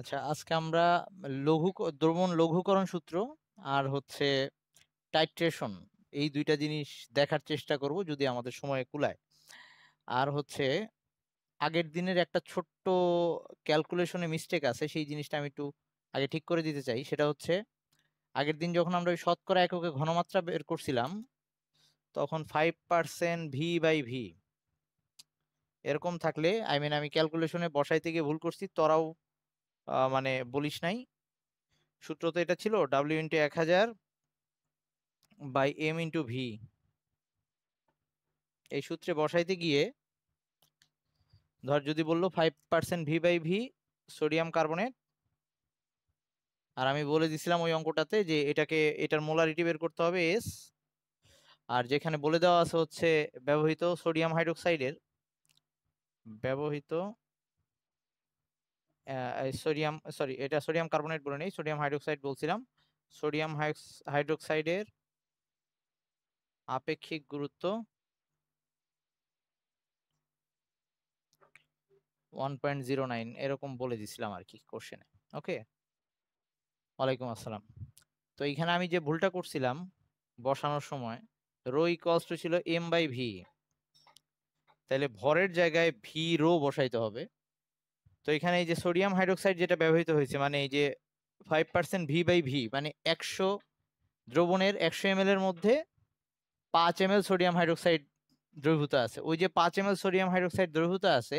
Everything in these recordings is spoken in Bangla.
আচ্ছা আজকে আমরা লঘু দ্রবণ লঘুকরণ সূত্র আর হচ্ছে টাইট্রেশন এই দুইটা জিনিস দেখার চেষ্টা করব যদি আমাদের সময় কুলায় আর হচ্ছে আগের দিনের একটা ছোট্ট ক্যালকুলেশনে মিস্টেক আছে সেই জিনিসটা আমি একটু আগে ঠিক করে দিতে চাই সেটা হচ্ছে আগের দিন যখন আমরা ওই শতকরা এককে ঘনমাত্রা বের করছিলাম তখন five percent V by V এরকম থাকলে আই মিন আমি ক্যালকুলেশনে বসাইতে গিয়ে ভুল করছি তরাও মানে বলিস নাই সূত্র তো এটা ছিল ডাব্লিউ ইন্টু এক হাজার বাই এম ইন্টু ভি এই সূত্রে বসাইতে গিয়ে ধর যদি বললো five percent V by V sodium carbonate আর আমি বলে দিছিলাম ওই অঙ্কটাতে যে এটাকে এটার মোলারিটি বের করতে হবে এস আর যেখানে বলে দেওয়া আছে হচ্ছে ব্যবহৃত সোডিয়াম হাইড্রোক্সাইডের ব্যবহৃত সোডিয়াম সরি এটা সোডিয়াম কার্বনেট বলে নেই সোডিয়াম হাইড্রোক্সাইড বলছিলাম সোডিয়াম হাইড্রোক্সাইডের আপেক্ষিক গুরুত্ব ওয়ান পয়েন্ট জিরো নাইন এরকম বলে দিছিলাম আর কি কোশ্চেনে ওকে ওয়ালাইকুম আসসালাম তো এইখানে আমি যে ভুলটা করছিলাম বসানোর সময় রো ইকলস টু ছিল এম বাই ভি তাহলে ভরের জায়গায় ভি রো বসাইতে হবে তো এখানে এই যে সোডিয়াম হাইড্রোক্সাইড যেটা ব্যবহৃত হয়েছে মানে এই যে five percent V by V মানে একশো দ্রবণের একশো এম এর মধ্যে পাঁচ এম সোডিয়াম হাইড্রোক্সাইড দ্রবীভূত আছে ওই যে পাঁচ এম সোডিয়াম হাইড্রোক্সাইড দ্রবীভূত আছে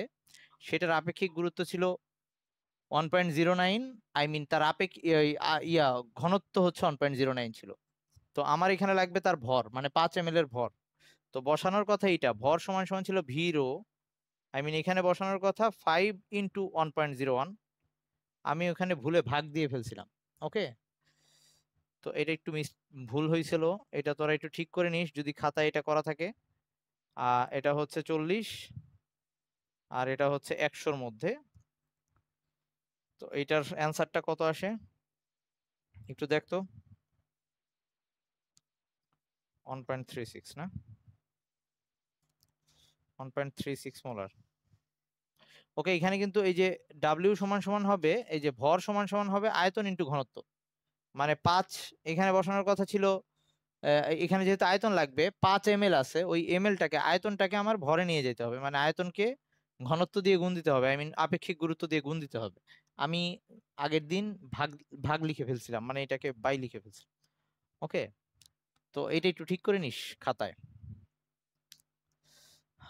সেটার আপেক্ষিক গুরুত্ব ছিল one point zero nine I mean তার আপেক ইয়া ঘনত্ব হচ্ছে ওয়ান পয়েন্ট জিরো নাইন ছিল তো আমার এখানে লাগবে তার ভর মানে পাঁচ এম এর ভর তো বসানোর কথা এটা ভর সমান সমান ছিল ভি রো আই মিন এখানে বসানোর কথা five into one point zero one আমি ওখানে ভুলে ভাগ দিয়ে ফেলছিলাম ওকে তো এটা একটু মিস ভুল হয়েছিল এটা তোরা একটু ঠিক করে নিস যদি খাতায় এটা করা থাকে আর এটা হচ্ছে চল্লিশ আর এটা হচ্ছে একশোর মধ্যে তো এইটার অ্যান্সারটা কত আসে একটু দেখতো ওয়ান পয়েন্ট থ্রি সিক্স না one point three six molar okay এখানে কিন্তু এই যে ডাব্লিউ সমান সমান হবে এই যে ভর সমান সমান হবে আয়তন ইন্টু ঘনত্ব মানে পাঁচ এখানে বসানোর কথা ছিল এখানে যেহেতু আয়তন লাগবে পাঁচ এম আছে ওই এম এলটাকে আয়তনটাকে আমার ভরে নিয়ে যেতে হবে মানে আয়তনকে ঘনত্ব দিয়ে গুণ দিতে হবে আই মিন আপেক্ষিক গুরুত্ব দিয়ে গুণ দিতে হবে আমি আগের দিন ভাগ ভাগ লিখে ফেলছিলাম মানে এটাকে বাই লিখে ফেলছিলাম ওকে তো এটা একটু ঠিক করে নিস খাতায়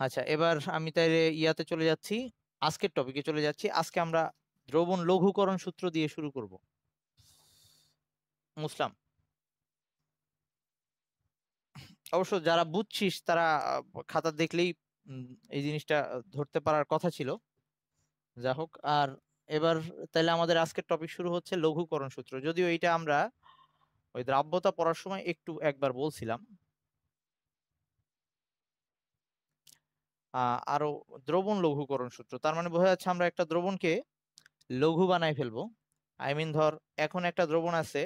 আচ্ছা এবার আমি তাইলে ইয়াতে চলে যাচ্ছি আজকের টপিকে চলে যাচ্ছি আজকে আমরা দ্রবণ লঘুকরণ সূত্র দিয়ে শুরু করব মুসলাম অবশ্য যারা বুঝছিস তারা খাতা দেখলেই এই জিনিসটা ধরতে পারার কথা ছিল যা হোক আর এবার তাহলে আমাদের আজকের টপিক শুরু হচ্ছে লঘুকরণ সূত্র যদিও এটা আমরা ওই দ্রাব্যতা পড়ার সময় একটু একবার বলছিলাম আরো দ্রবণ লঘুকরণ সূত্র তার মানে বোঝা যাচ্ছে আমরা একটা দ্রবণকে লঘু বানাই ফেলবো আই মিন ধর এখন একটা দ্রবণ আছে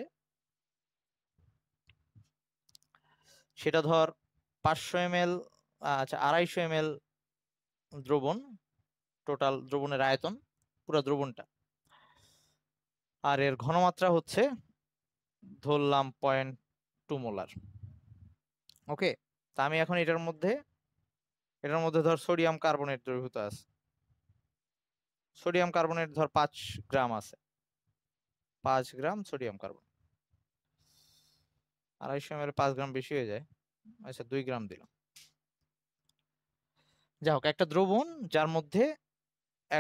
সেটা ধর পাঁচশো এম আচ্ছা আড়াইশো এম দ্রবণ টোটাল দ্রবণের আয়তন পুরো দ্রবণটা আর এর ঘনমাত্রা হচ্ছে ধরলাম পয়েন্ট টু মোলার ওকে তা আমি এখন এটার মধ্যে এটার মধ্যে ধর সোডিয়াম কার্বনেট দ্রবীভূত আছে সোডিয়াম কার্বনেট ধর পাঁচ গ্রাম আছে পাঁচ গ্রাম সোডিয়াম কার্বন আড়াইশো এম পাঁচ গ্রাম বেশি হয়ে যায় আচ্ছা দুই গ্রাম দিলাম যাই হোক একটা দ্রবণ যার মধ্যে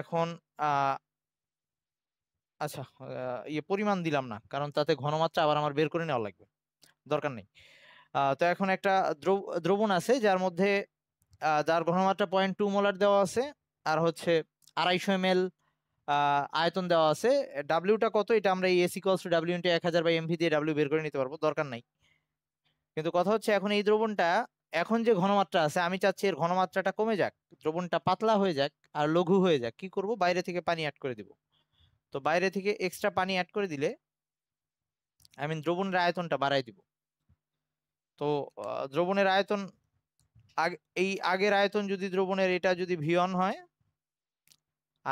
এখন আচ্ছা ইয়ে পরিমাণ দিলাম না কারণ তাতে ঘনমাত্রা আবার আমার বের করে নেওয়া লাগবে দরকার নেই তো এখন একটা দ্রবণ আছে যার মধ্যে যার ঘনমাত্রা পয়েন্ট টু মোলার দেওয়া আছে আর হচ্ছে আড়াইশো এম আয়তন দেওয়া আছে ডাব্লিউটা কত এটা আমরা এই এস টু ডাব্লিউ ইন্টু এক হাজার বাই এমভি দিয়ে ডাব্লিউ বের করে নিতে পারবো দরকার নাই কিন্তু কথা হচ্ছে এখন এই দ্রবণটা এখন যে ঘনমাত্রা আছে আমি চাচ্ছি এর ঘনমাত্রাটা কমে যাক দ্রবণটা পাতলা হয়ে যাক আর লঘু হয়ে যাক কি করব বাইরে থেকে পানি অ্যাড করে দিব তো বাইরে থেকে এক্সট্রা পানি অ্যাড করে দিলে আই মিন দ্রবণের আয়তনটা বাড়াই দিব তো দ্রবণের আয়তন এই আগের আয়তন যদি দ্রবণের এটা যদি ভিয়ন হয়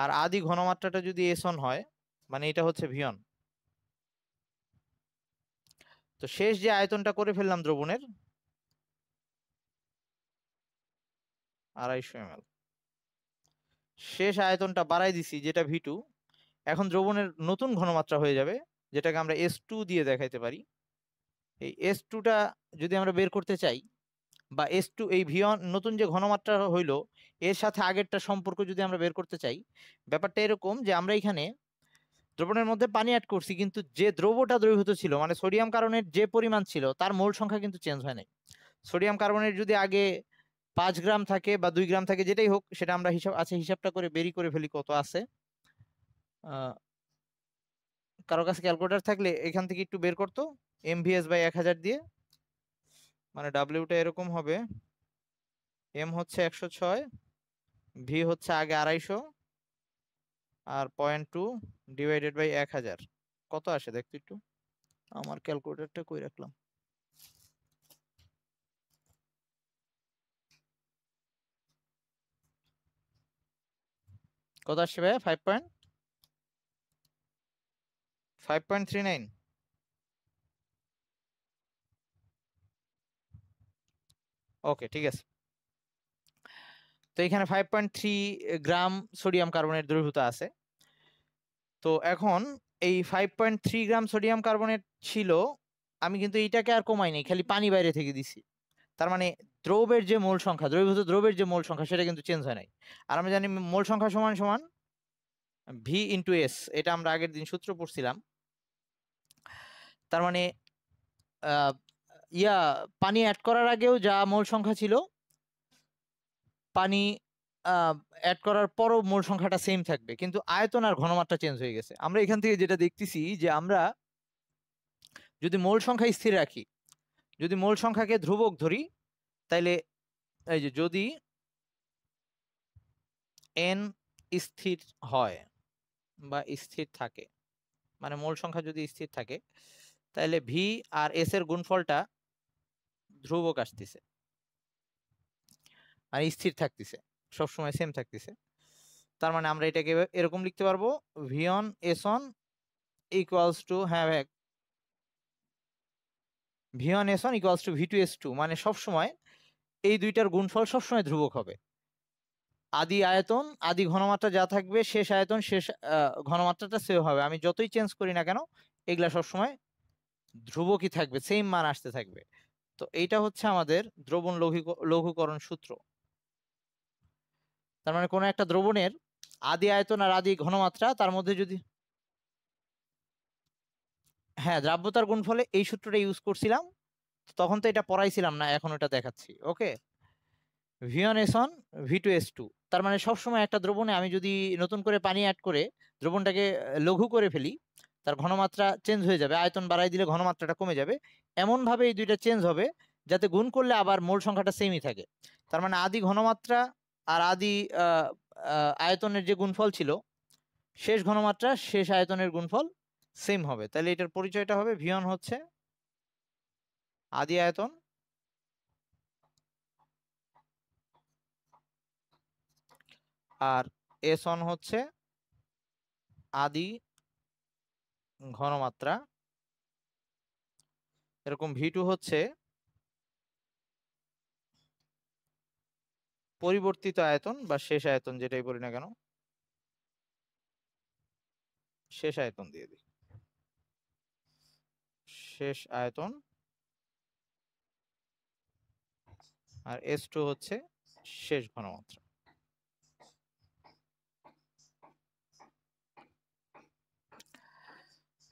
আর আদি ঘনমাত্রাটা যদি এসন হয় মানে এটা হচ্ছে ভিয়ন তো শেষ যে আয়তনটা করে ফেললাম দ্রবণের আড়াইশো এম শেষ আয়তনটা বাড়াই দিছি যেটা ভি টু এখন দ্রবণের নতুন ঘনমাত্রা হয়ে যাবে যেটাকে আমরা এস টু দিয়ে দেখাইতে পারি এই এস টুটা যদি আমরা বের করতে চাই বা এস টু এই ভিওয়ান নতুন যে ঘনমাত্রা হইল এর সাথে আগেরটা সম্পর্ক যদি আমরা বের করতে চাই ব্যাপারটা এরকম যে আমরা এখানে দ্রবণের মধ্যে পানি অ্যাড করছি কিন্তু যে দ্রবটা দ্রবীভূত ছিল মানে সোডিয়াম কার্বনের যে পরিমাণ ছিল তার মোল সংখ্যা কিন্তু চেঞ্জ হয় নাই সোডিয়াম কার্বনের যদি আগে পাঁচ গ্রাম থাকে বা দুই গ্রাম থাকে যেটাই হোক সেটা আমরা হিসাব আছে হিসাবটা করে বেরি করে ফেলি কত আছে কারো কাছে ক্যালকুলেটার থাকলে এখান থেকে একটু বের করতো এম ভিএস বাই এক হাজার দিয়ে মানে ডাব্লিউটা এরকম হবে এম হচ্ছে একশো ছয় ভি হচ্ছে আগে আড়াইশো আর পয়েন্ট টু ডিভাইডেড বাই এক হাজার কত আসে দেখতে একটু আমার ক্যালকুলেটারটা কই রাখলাম কত আসবে five point five point three nine okay ঠিক আছে তো এখানে five point three gram sodium কার্বনের দ্রবীভূত আছে তো এখন এই five point three gram sodium carbonate ছিল আমি কিন্তু এইটাকে আর কমাই নাই খালি পানি বাইরে থেকে দিছি তার মানে দ্রবের যে মোল সংখ্যা দ্রবীভূত দ্রবের যে মোল সংখ্যা সেটা কিন্তু চেঞ্জ হয় নাই আর আমরা জানি মোল সংখ্যা সমান সমান ভি ইন্টু এস এটা আমরা আগের দিন সূত্র পড়ছিলাম তার মানে ইয়া পানি অ্যাড করার আগেও যা মোল সংখ্যা ছিল পানি অ্যাড করার পরও মোল সংখ্যাটা সেম থাকবে কিন্তু আয়তন আর ঘনমাত্রা চেঞ্জ হয়ে গেছে আমরা এখান থেকে যেটা দেখতেছি যে আমরা যদি মোল সংখ্যা স্থির রাখি যদি মোল সংখ্যাকে ধ্রুবক ধরি তাইলে এই যে যদি এন স্থির হয় বা স্থির থাকে মানে মোল সংখ্যা যদি স্থির থাকে তাহলে ভি আর এস এর গুণফলটা ধ্রুবক আসতেছে মানে স্থির থাকতেছে সময় সেম থাকতেছে তার মানে আমরা এটাকে এরকম লিখতে পারবো V one S one equals to have এক V one S one equals to V two S two মানে সবসময় এই দুইটার গুণফল সবসময় ধ্রুবক হবে আদি আয়তন আদি ঘনমাত্রা যা থাকবে শেষ আয়তন শেষ ঘনমাত্রাটা সেও হবে আমি যতই চেঞ্জ করি না কেন এগুলা সবসময় ধ্রুবকই থাকবে সেম মান আসতে থাকবে তো এইটা হচ্ছে আমাদের দ্রবণ লঘুকরণ সূত্র তার মানে কোনো একটা দ্রবণের আদি আয়তন আর আদি ঘনমাত্রা তার মধ্যে যদি হ্যাঁ দ্রাব্যতার ফলে এই সূত্রটা ইউজ করছিলাম তখন তো এটা পড়াইছিলাম না এখন এটা দেখাচ্ছি okay V S one V two S two তার মানে সবসময় একটা দ্রবণে আমি যদি নতুন করে পানি অ্যাড করে দ্রবণটাকে লঘু করে ফেলি তার ঘনমাত্রা চেঞ্জ হয়ে যাবে আয়তন বাড়াই দিলে ঘনমাত্রাটা কমে যাবে এমনভাবে এই দুইটা চেঞ্জ হবে যাতে গুণ করলে আবার মূল সংখ্যাটা সেমই থাকে তার মানে আদি ঘনমাত্রা আর আদি আয়তনের যে গুণফল ছিল শেষ ঘনমাত্রা শেষ আয়তনের গুণফল সেম হবে তাহলে এটার পরিচয়টা হবে ভিয়ন হচ্ছে আদি আয়তন আর এস অন হচ্ছে আদি ঘনমাত্রা এরকম ভি টু হচ্ছে পরিবর্তিত আয়তন বা শেষ আয়তন যেটাই বলি না কেন শেষ আয়তন দিয়ে দিই শেষ আয়তন আর এস টু হচ্ছে শেষ ঘনমাত্রা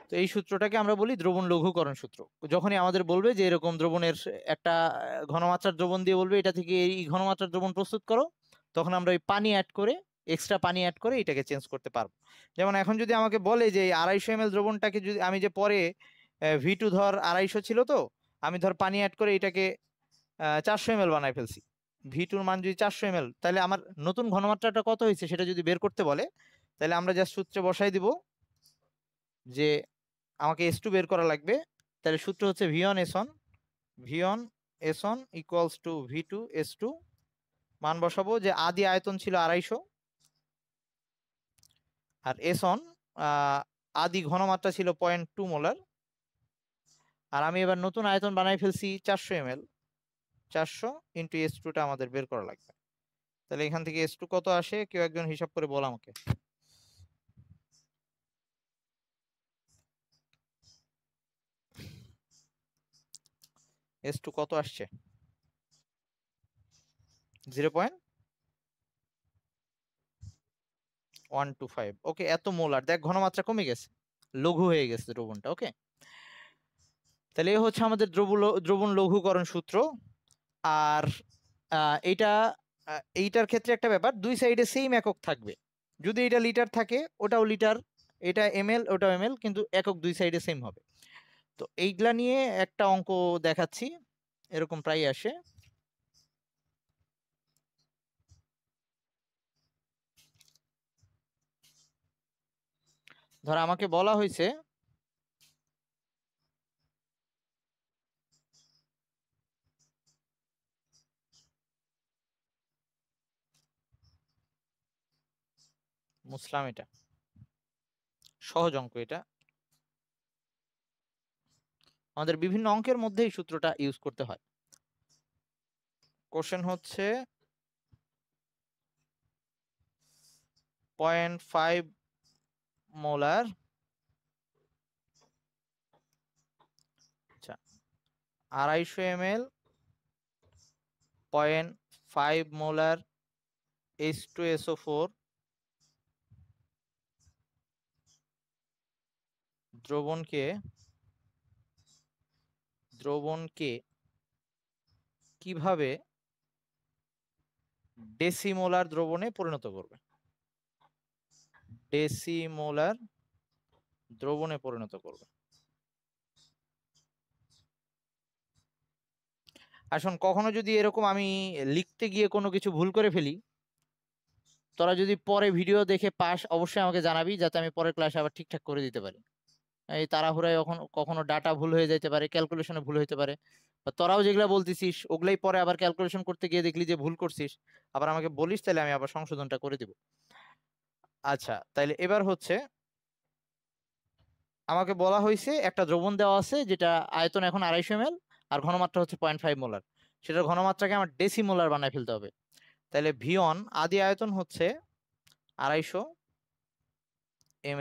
তো এই সূত্রটাকে আমরা বলি দ্রবণ লঘুকরণ সূত্র যখনই আমাদের বলবে যে এরকম দ্রবণের একটা ঘনমাত্রার দ্রবণ দিয়ে বলবে এটা থেকে এই ঘনমাত্রার দ্রবণ প্রস্তুত করো তখন আমরা ওই পানি অ্যাড করে এক্সট্রা পানি অ্যাড করে এটাকে চেঞ্জ করতে পারবো যেমন এখন যদি আমাকে বলে যে আড়াইশো এম দ্রবণটাকে যদি আমি যে পরে ভি টু ধর আড়াইশো ছিল তো আমি ধর পানি অ্যাড করে এটাকে চারশো এম বানাই ফেলছি ভি টুর মান যদি চারশো এম তাহলে আমার নতুন ঘনমাত্রাটা কত হয়েছে সেটা যদি বের করতে বলে তাহলে আমরা যা সূত্রে বসাই দিব যে আমাকে এস টু বের করা লাগবে তাহলে সূত্র হচ্ছে V one S one V one S one equals to V two S two মান বসাবো যে আদি আয়তন ছিল আড়াইশো আর এস অন আদি ঘনমাত্রা ছিল পয়েন্ট টু মোলার আর আমি এবার নতুন আয়তন বানাই ফেলছি চারশো এম এল চারশো ইন্টু এস টুটা আমাদের বের করা লাগবে তাহলে এখান থেকে এস টু কত আসে কেউ একজন হিসাব করে বল আমাকে এস কত আসছে zero point one two five okay এত মোলার দেখ ঘনমাত্রা কমে গেছে লঘু হয়ে গেছে দ্রবণটা ওকে তাহলে এ হচ্ছে আমাদের দ্রবণ দ্রবণ লঘুকরণ সূত্র আর এইটা এইটার ক্ষেত্রে একটা ব্যাপার দুই সাইডে সেম একক থাকবে যদি এটা লিটার থাকে ওটাও লিটার এটা এম ওটাও এম কিন্তু একক দুই সাইডে সেম হবে তো এইগুলা নিয়ে একটা অঙ্ক দেখাচ্ছি এরকম প্রায় আসে ধর আমাকে বলা হয়েছে মুসলাম এটা সহজ অঙ্ক এটা আমাদের বিভিন্ন অঙ্কের মধ্যে এই সূত্রটা ইউজ করতে হয় কোশ্চেন হচ্ছে পয়েন্ট ফাইভ মোলার আচ্ছা আড়াইশো M L point five molar S two S O four দ্রবণকে দ্রবণকে কিভাবে ডেসিমোলার দ্রবণে পরিণত করবে ডেসিমোলার দ্রবণে পরিণত করবে আসুন কখনো যদি এরকম আমি লিখতে গিয়ে কোনো কিছু ভুল করে ফেলি তোরা যদি পরে ভিডিও দেখে পাস অবশ্যই আমাকে জানাবি যাতে আমি পরের ক্লাসে আবার ঠিকঠাক করে দিতে পারি এই তাড়াহুড়ায় কখনো কখনো ডাটা ভুল হয়ে যেতে পারে ক্যালকুলেশনে ভুল হইতে পারে বা তোরাও যেগুলা বলতেছিস ওগুলাই পরে আবার ক্যালকুলেশন করতে গিয়ে দেখলি যে ভুল করছিস আবার আমাকে বলিস তাহলে আমি আবার সংশোধনটা করে দিব আচ্ছা তাইলে এবার হচ্ছে আমাকে বলা হয়েছে একটা দ্রবণ দেওয়া আছে যেটা আয়তন এখন আড়াইশো এম আর ঘনমাত্রা হচ্ছে পয়েন্ট ফাইভ মোলার সেটার ঘনমাত্রাকে আমার মোলার বানায় ফেলতে হবে তাহলে ভিয়ন আদি আয়তন হচ্ছে আড়াইশো এম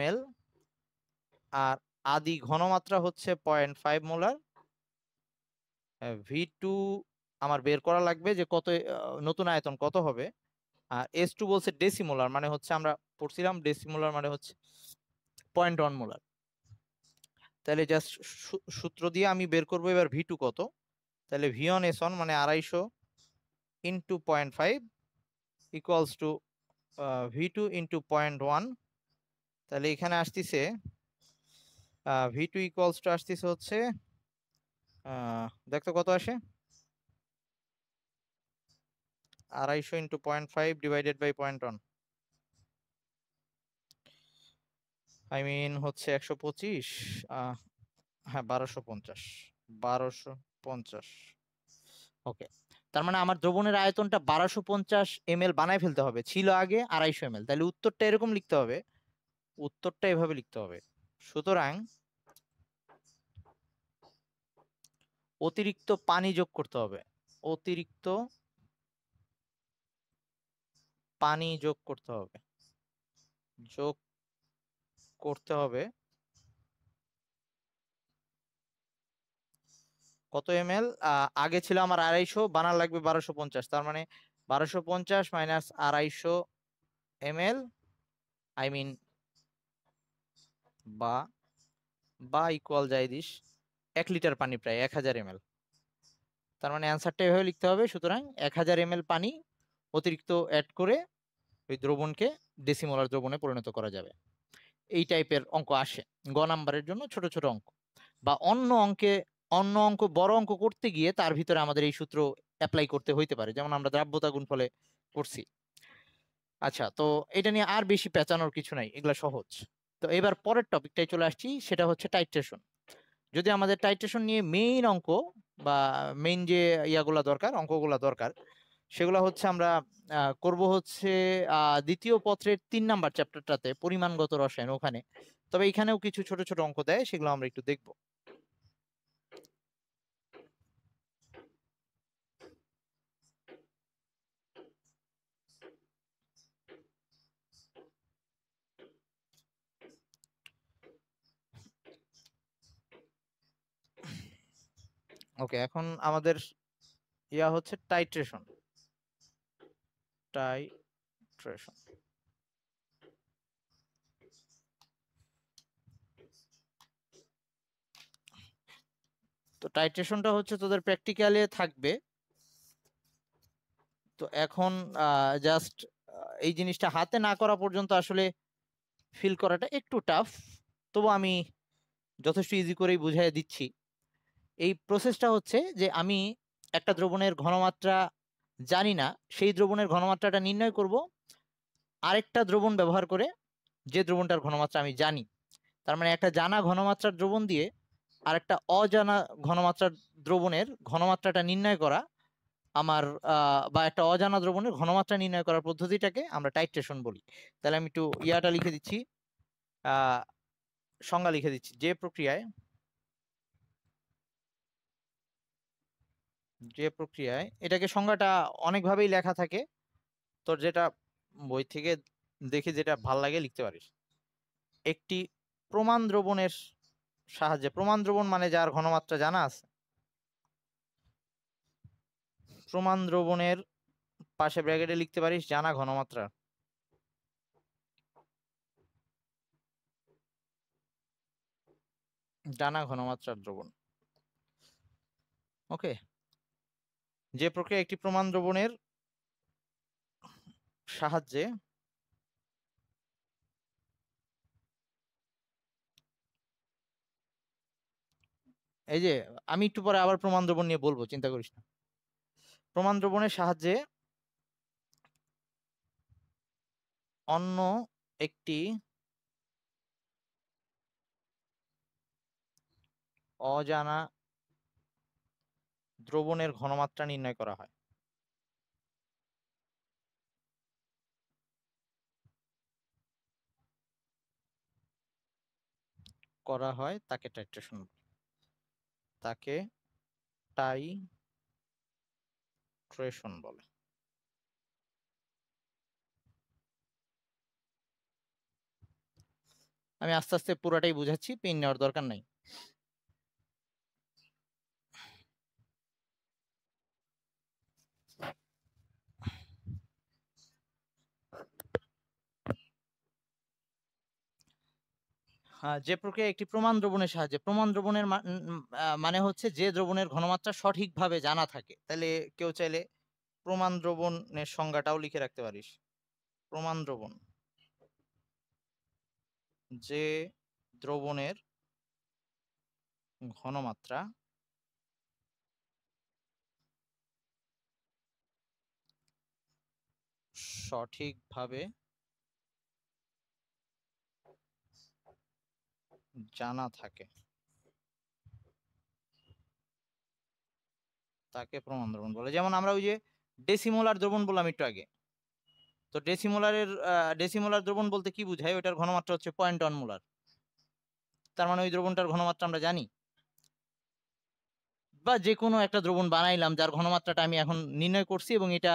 আর আদি ঘনমাত্রা হচ্ছে point five molar V two আমার বের করা লাগবে যে কত নতুন আয়তন কত হবে আর এস টু বলছে ডেসিমোলার মানে হচ্ছে আমরা পড়ছিলাম ডেসিমোলার মানে হচ্ছে পয়েন্ট ওয়ান মোলার তাহলে জাস্ট সূত্র দিয়ে আমি বের করবো এবার ভি টু কত তাহলে ভি অন এস অন মানে আড়াইশো into point five equals to V two into point one তাহলে এখানে আসতেছে ভি টু ইকুয়ালস টু আসতেছে হচ্ছে দেখতো কত আসে আড়াইশো into point five divided by point one I mean হচ্ছে একশো পঁচিশ হ্যাঁ বারোশো পঞ্চাশ বারোশো পঞ্চাশ ওকে তার মানে আমার দ্রবণের আয়তনটা বারোশো পঞ্চাশ এম এল বানায় ফেলতে হবে ছিল আগে আড়াইশো এম এল তাহলে উত্তরটা এরকম লিখতে হবে উত্তরটা এভাবে লিখতে হবে সুতরাং অতিরিক্ত পানি যোগ করতে হবে অতিরিক্ত পানি যোগ করতে হবে যোগ করতে হবে কত এম এল আগে ছিল আমার আড়াইশো বানার লাগবে বারোশো পঞ্চাশ তার মানে বারোশো পঞ্চাশ মাইনাস আড়াইশো এম আই মিন বা বা ইকুয়াল যাই দিস এক লিটার পানি প্রায় এক হাজার এম তার মানে অ্যান্সারটা এভাবে লিখতে হবে সুতরাং এক হাজার এম পানি অতিরিক্ত অ্যাড করে ওই দ্রবণকে ডেসিমোলার দ্রবণে পরিণত করা যাবে এই টাইপের অঙ্ক আসে গ নাম্বারের জন্য ছোট ছোট অঙ্ক বা অন্য অঙ্কে অন্য অঙ্ক বড় অঙ্ক করতে গিয়ে তার ভিতরে আমাদের এই সূত্র অ্যাপ্লাই করতে হইতে পারে যেমন আমরা দ্রাব্যতা গুণ ফলে করছি আচ্ছা তো এটা নিয়ে আর বেশি পেঁচানোর কিছু নাই এগুলা সহজ তো এবার পরের টপিকটাই চলে আসছি সেটা হচ্ছে টাইট্রেশন যদি আমাদের টাইট্রেশন নিয়ে মেইন অঙ্ক বা মেইন যে ইয়াগুলা দরকার অঙ্কগুলো দরকার সেগুলো হচ্ছে আমরা করব হচ্ছে দ্বিতীয় পত্রের তিন নাম্বার চ্যাপ্টারটাতে পরিমাণগত রসায়ন ওখানে তবে এখানেও কিছু ছোট ছোট অঙ্ক দেয় সেগুলো আমরা একটু দেখব ওকে এখন আমাদের ইয়া হচ্ছে টাইট্রেশন টাইট্রেশন তো টাইট্রেশনটা হচ্ছে তোদের প্র্যাকটিক্যালে থাকবে তো এখন জাস্ট এই জিনিসটা হাতে না করা পর্যন্ত আসলে ফিল করাটা একটু টাফ তবু আমি যথেষ্ট ইজি করেই বুঝাই দিচ্ছি এই প্রসেসটা হচ্ছে যে আমি একটা দ্রবণের ঘনমাত্রা জানি না সেই দ্রবণের ঘনমাত্রাটা নির্ণয় করব আরেকটা দ্রবণ ব্যবহার করে যে দ্রবণটার ঘনমাত্রা আমি জানি তার মানে একটা জানা ঘনমাত্রার দ্রবণ দিয়ে আরেকটা অজানা ঘনমাত্রার দ্রবণের ঘনমাত্রাটা নির্ণয় করা আমার বা একটা অজানা দ্রবণের ঘনমাত্রা নির্ণয় করার পদ্ধতিটাকে আমরা টাইট্রেশন বলি তাহলে আমি একটু ইয়াটা লিখে দিচ্ছি সংজ্ঞা লিখে দিচ্ছি যে প্রক্রিয়ায় যে প্রক্রিয়ায় এটাকে সংজ্ঞাটা অনেকভাবেই লেখা থাকে তোর যেটা বই থেকে দেখে যেটা ভাল লাগে লিখতে পারিস একটি প্রমাণ দ্রবণের সাহায্যে প্রমাণ দ্রবণ মানে যার ঘনমাত্রা জানা আছে প্রমাণ দ্রবণের পাশে ব্র্যাকেটে লিখতে পারিস জানা ঘনমাত্রা জানা ঘনমাত্রার দ্রবণ ওকে যে প্রক্রিয়া একটি প্রমাণ দ্রবণের সাহায্যে এই যে আমি একটু পরে আবার প্রমাণ দ্রবণ নিয়ে বলবো চিন্তা করিস না প্রমাণ দ্রবণের সাহায্যে অন্য একটি অজানা দ্রবণের ঘনমাত্রা নির্ণয় করা হয় করা হয় তাকে টাইট্রেশন তাকে টাই ট্রেশন বলে আমি আস্তে আস্তে পুরাটাই বুঝাচ্ছি পেন নেওয়ার দরকার নাই যে প্রক্রিয়া একটি প্রমাণ দ্রবণের সাহায্যে প্রমাণ দ্রবণের মানে হচ্ছে যে দ্রবণের ঘনমাত্রা সঠিকভাবে জানা থাকে তাহলে কেউ চাইলে প্রমাণ দ্রবণের সংজ্ঞাটাও লিখে রাখতে পারিস প্রমাণ দ্রবণ যে দ্রবণের ঘনমাত্রা সঠিকভাবে জানা থাকে তাকে প্রমাণ দ্রবণ বলে যেমন আমরা ওই যে ডেসিমোলার দ্রবণ বললাম একটু আগে তো ডেসিমোলারের ডেসিমোলার দ্রবণ বলতে কি বোঝায় ওইটার ঘনমাত্রা হচ্ছে পয়েন্ট ওয়ান মোলার তার মানে ওই দ্রবণটার ঘনমাত্রা আমরা জানি বা যে কোনো একটা দ্রবণ বানাইলাম যার ঘনমাত্রাটা আমি এখন নির্ণয় করছি এবং এটা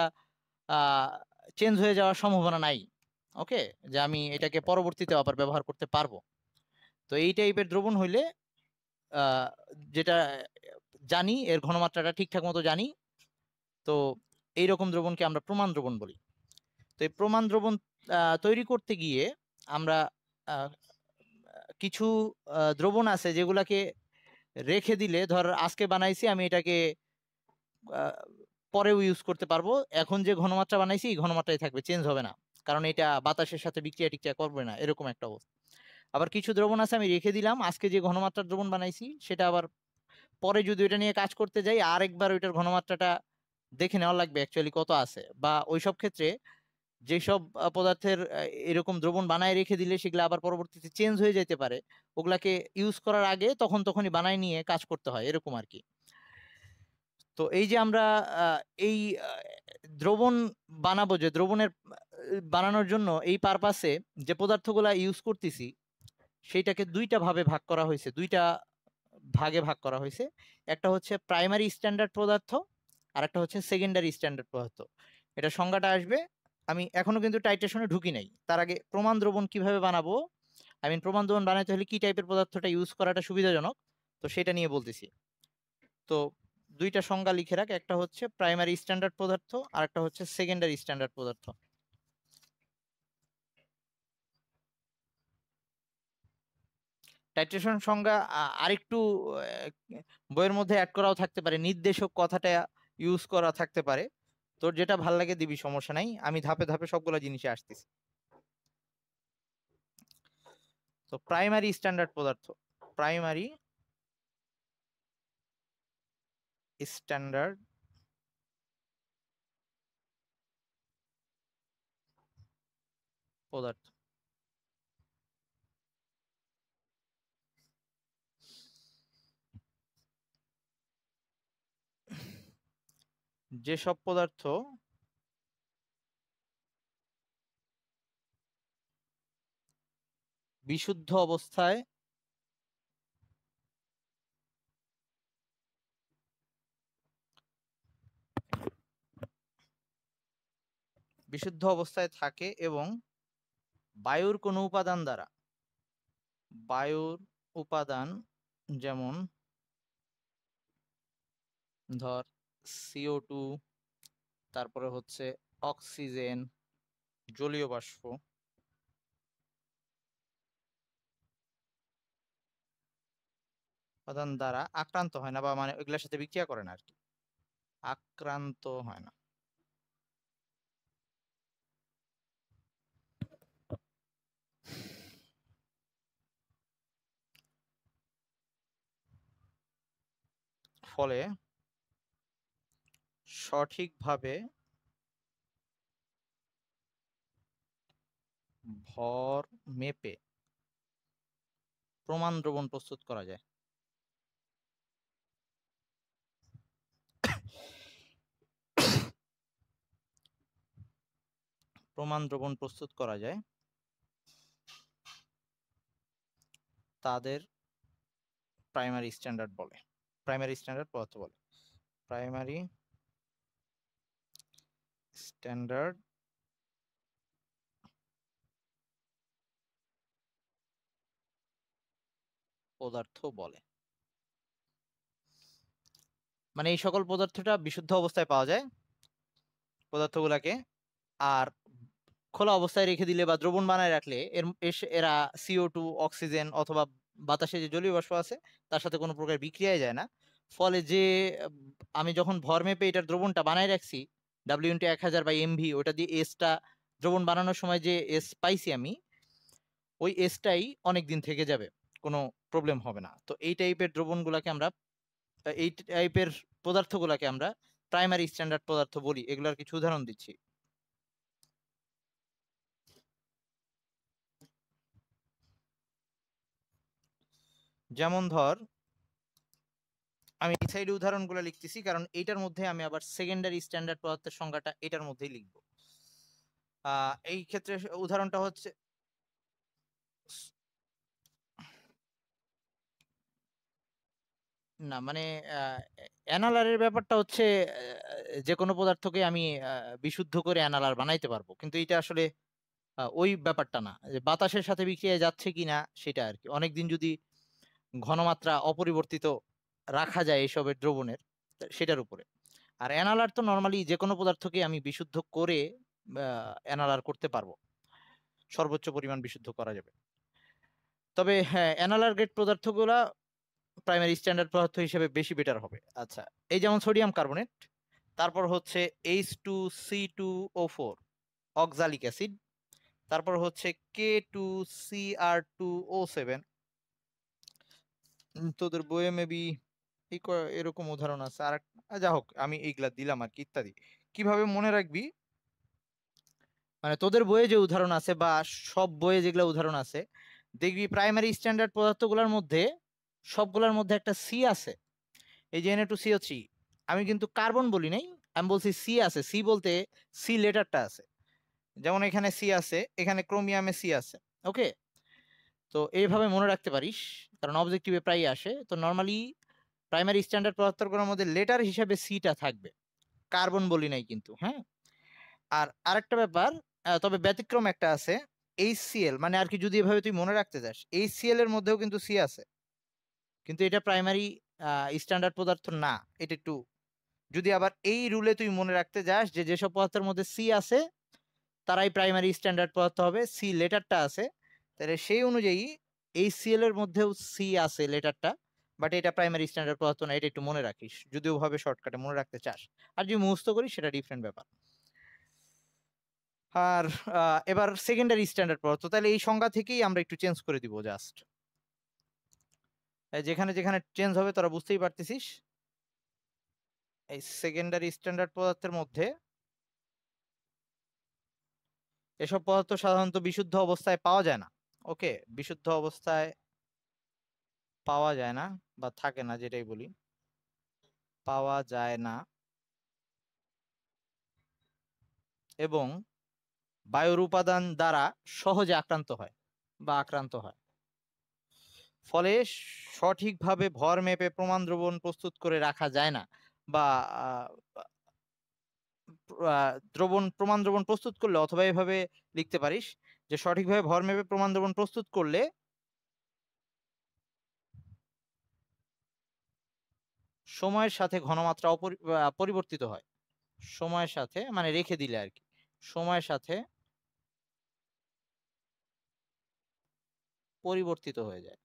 চেঞ্জ হয়ে যাওয়ার সম্ভাবনা নাই ওকে যে আমি এটাকে পরবর্তীতে আবার ব্যবহার করতে পারবো তো এই টাইপের দ্রবণ হইলে যেটা জানি এর ঘনমাত্রাটা ঠিকঠাক মতো জানি তো এই রকম দ্রবণকে আমরা প্রমাণ দ্রবণ বলি তো এই প্রমাণ দ্রবণ তৈরি করতে গিয়ে আমরা কিছু দ্রবণ আছে যেগুলাকে রেখে দিলে ধর আজকে বানাইছি আমি এটাকে পরেও ইউজ করতে পারবো এখন যে ঘনমাত্রা বানাইছি এই ঘনমাত্রাই থাকবে চেঞ্জ হবে না কারণ এটা বাতাসের সাথে বিক্রিয়া টিক্রিয়া করবে না এরকম একটা অবস্থা আবার কিছু দ্রবণ আছে আমি রেখে দিলাম আজকে যে ঘনমাত্রার দ্রবণ বানাইছি সেটা আবার পরে যদি ওইটা নিয়ে কাজ করতে যাই আর একবার ওইটার ঘনমাত্রাটা দেখে নেওয়া লাগবে অ্যাকচুয়ালি কত আছে বা ওই সব ক্ষেত্রে যেসব পদার্থের এরকম দ্রবণ বানায় রেখে দিলে সেগুলো আবার পরবর্তীতে চেঞ্জ হয়ে যেতে পারে ওগুলাকে ইউজ করার আগে তখন তখনই বানায় নিয়ে কাজ করতে হয় এরকম আর কি তো এই যে আমরা এই দ্রবণ বানাবো যে দ্রবণের বানানোর জন্য এই পারপাসে যে পদার্থগুলা ইউজ করতেছি সেইটাকে দুইটা ভাবে ভাগ করা হয়েছে দুইটা ভাগে ভাগ করা হয়েছে একটা হচ্ছে প্রাইমারি স্ট্যান্ডার্ড পদার্থ আর একটা হচ্ছে সেকেন্ডারি স্ট্যান্ডার্ড পদার্থ এটা সংজ্ঞাটা আসবে আমি এখনো কিন্তু টাইটেশনে ঢুকি নাই তার আগে প্রমাণ দ্রবণ কিভাবে বানাবো আই মিন প্রমাণ দ্রবণ বানাইতে হলে কি টাইপের পদার্থটা ইউজ করাটা সুবিধাজনক তো সেটা নিয়ে বলতেছি তো দুইটা সংজ্ঞা লিখে রাখ একটা হচ্ছে প্রাইমারি স্ট্যান্ডার্ড পদার্থ আর একটা হচ্ছে সেকেন্ডারি স্ট্যান্ডার্ড পদার্থ টাইট্রেশন সংজ্ঞা আরেকটু বইয়ের মধ্যে অ্যাড করাও থাকতে পারে নির্দেশক কথাটা ইউজ করা থাকতে পারে তোর যেটা ভাল লাগে দিবি সমস্যা নাই আমি ধাপে ধাপে সবগুলো জিনিসে আসতেছি তো প্রাইমারি স্ট্যান্ডার্ড পদার্থ প্রাইমারি স্ট্যান্ডার্ড পদার্থ যেসব পদার্থ বিশুদ্ধ অবস্থায় বিশুদ্ধ অবস্থায় থাকে এবং বায়ুর কোনো উপাদান দ্বারা বায়ুর উপাদান যেমন ধর সিও টু তারপরে হচ্ছে অক্সিজেন জলীয় বাষ্প উপাদান দ্বারা আক্রান্ত হয় না বা মানে ওইগুলোর সাথে বিক্রিয়া করে না আর কি আক্রান্ত হয় না ফলে সঠিকভাবে ভর মেপে প্রমাণ দ্রবণ প্রস্তুত করা যায় প্রমাণ দ্রবণ প্রস্তুত করা যায় তাদের প্রাইমারি স্ট্যান্ডার্ড বলে প্রাইমারি স্ট্যান্ডার্ড পদার্থ বলে প্রাইমারি standard পদার্থ বলে মানে এই সকল পদার্থটা বিশুদ্ধ অবস্থায় পাওয়া যায় পদার্থগুলাকে আর খোলা অবস্থায় রেখে দিলে বা দ্রবণ বানায় রাখলে এর এরা সিও টু অক্সিজেন অথবা বাতাসে যে জলীয় বাষ্প আছে তার সাথে কোনো প্রকার বিক্রিয়ায় যায় না ফলে যে আমি যখন ভর মেপে এটার দ্রবণটা বানায় রাখছি ডাব্লিউ ইন্টু এক হাজার বা এমভি ওটা দিয়ে এসটা দ্রবণ বানানোর সময় যে এস পাইছি আমি ওই এসটাই অনেক দিন থেকে যাবে কোনো প্রবলেম হবে না তো এই টাইপের দ্রবণগুলোকে আমরা এই টাইপের পদার্থগুলোকে আমরা প্রাইমারি স্ট্যান্ডার্ড পদার্থ বলি এগুলোর কিছু উদাহরণ দিচ্ছি যেমন ধর আমি এই সাইডে উদাহরণগুলো লিখতেছি কারণ এইটার মধ্যে আমি আবার সেকেন্ডারি স্ট্যান্ডার্ড পদার্থের সংজ্ঞাটা এটার মধ্যেই লিখব এই ক্ষেত্রে উদাহরণটা হচ্ছে না মানে অ্যানালারের ব্যাপারটা হচ্ছে যে কোনো পদার্থকে আমি বিশুদ্ধ করে অ্যানালার বানাইতে পারবো কিন্তু এটা আসলে ওই ব্যাপারটা না যে বাতাসের সাথে বিক্রিয়া যাচ্ছে কি না সেটা আর কি অনেকদিন যদি ঘনমাত্রা অপরিবর্তিত রাখা যায় এইসবের দ্রবণের সেটার উপরে আর অ্যানালার তো নর্মালি যে কোনো পদার্থকে আমি বিশুদ্ধ করে অ্যানালার করতে পারবো সর্বোচ্চ পরিমাণ বিশুদ্ধ করা যাবে তবে হ্যাঁ অ্যানালার গ্রেড পদার্থগুলা প্রাইমারি স্ট্যান্ডার্ড পদার্থ হিসেবে বেশি বেটার হবে আচ্ছা এই যেমন সোডিয়াম কার্বনেট তারপর হচ্ছে H two C two O four oxalic acid তারপর হচ্ছে K two C R two O seven তোদের বইয়ে মেবি এই এরকম উদাহরণ আছে আর যা হোক আমি এইগুলা দিলাম আর কি ইত্যাদি কিভাবে মনে রাখবি মানে তোদের বইয়ে যে উদাহরণ আছে বা সব বইয়ে যেগুলো উদাহরণ আছে দেখবি প্রাইমারি স্ট্যান্ডার্ড পদার্থগুলোর মধ্যে সবগুলোর মধ্যে একটা সি আছে এই যে এনএ টু সিও থ্রি আমি কিন্তু কার্বন বলি নাই আমি বলছি সি আছে সি বলতে সি লেটারটা আছে যেমন এখানে সি আছে এখানে ক্রোমিয়ামে সি আছে ওকে তো এইভাবে মনে রাখতে পারিস কারণ অবজেক্টিভে প্রায় আসে তো নর্মালি প্রাইমারি স্ট্যান্ডার্ড পদার্থগুলোর মধ্যে লেটার হিসাবে সিটা থাকবে কার্বন বলি নাই কিন্তু হ্যাঁ আর আরেকটা ব্যাপার তবে ব্যতিক্রম একটা আছে এইচ মানে আর কি যদি এভাবে তুই মনে রাখতে চাস এইচ এর মধ্যেও কিন্তু সি আছে কিন্তু এটা প্রাইমারি স্ট্যান্ডার্ড পদার্থ না এটা একটু যদি আবার এই রুলে তুই মনে রাখতে যাস যে যেসব পদার্থের মধ্যে সি আছে তারাই প্রাইমারি স্ট্যান্ডার্ড পদার্থ হবে সি লেটারটা আছে তাহলে সেই অনুযায়ী এইচসিএল এর মধ্যেও সি আছে লেটারটা বাট এটা প্রাইমারি স্ট্যান্ডার্ড পদার্থ না এটা একটু মনে রাখিস যদি ওভাবে শর্টকাটে মনে রাখতে চাস আর যদি মুহস্ত করিস সেটা ডিফারেন্ট ব্যাপার আর এবার সেকেন্ডারি স্ট্যান্ডার্ড পদার্থ তাহলে এই সংজ্ঞা থেকেই আমরা একটু চেঞ্জ করে দিব জাস্ট যেখানে যেখানে চেঞ্জ হবে তোরা বুঝতেই পারতেছিস এই সেকেন্ডারি স্ট্যান্ডার্ড পদার্থের মধ্যে এসব পদার্থ সাধারণত বিশুদ্ধ অবস্থায় পাওয়া যায় না ওকে বিশুদ্ধ অবস্থায় পাওয়া যায় না বা থাকে না যেটাই বলি পাওয়া যায় না এবং বায়ুর উপাদান দ্বারা সহজে আক্রান্ত হয় বা আক্রান্ত হয় ফলে সঠিকভাবে ভর মেপে প্রমাণ দ্রবণ প্রস্তুত করে রাখা যায় না বা দ্রবণ প্রমাণ দ্রবণ প্রস্তুত করলে অথবা এভাবে লিখতে পারিস যে সঠিকভাবে ভর মেপে প্রমাণ দ্রবণ প্রস্তুত করলে সময়ের সাথে ঘনমাত্রা পরিবর্তিত হয় সময়ের সাথে মানে রেখে দিলে আর কি সময়ের সাথে পরিবর্তিত হয়ে যায়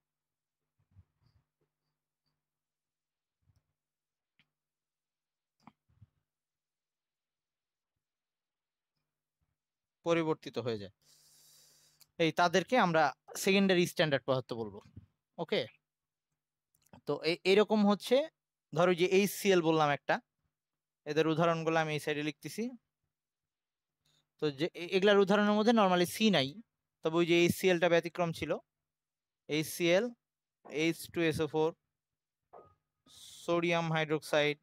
পরিবর্তিত হয়ে যায় এই তাদেরকে আমরা সেকেন্ডারি স্ট্যান্ডার্ড পদার্থ বলবো ওকে তো এরকম হচ্ছে ধরো যে এই এল বললাম একটা এদের উদাহরণগুলো আমি এই সাইডে লিখতেছি তো যে এগুলার উদাহরণের মধ্যে নর্মালি সি নাই তবে ওই যে এই এলটা ব্যতিক্রম ছিল এই L H two S O four sodium hydroxide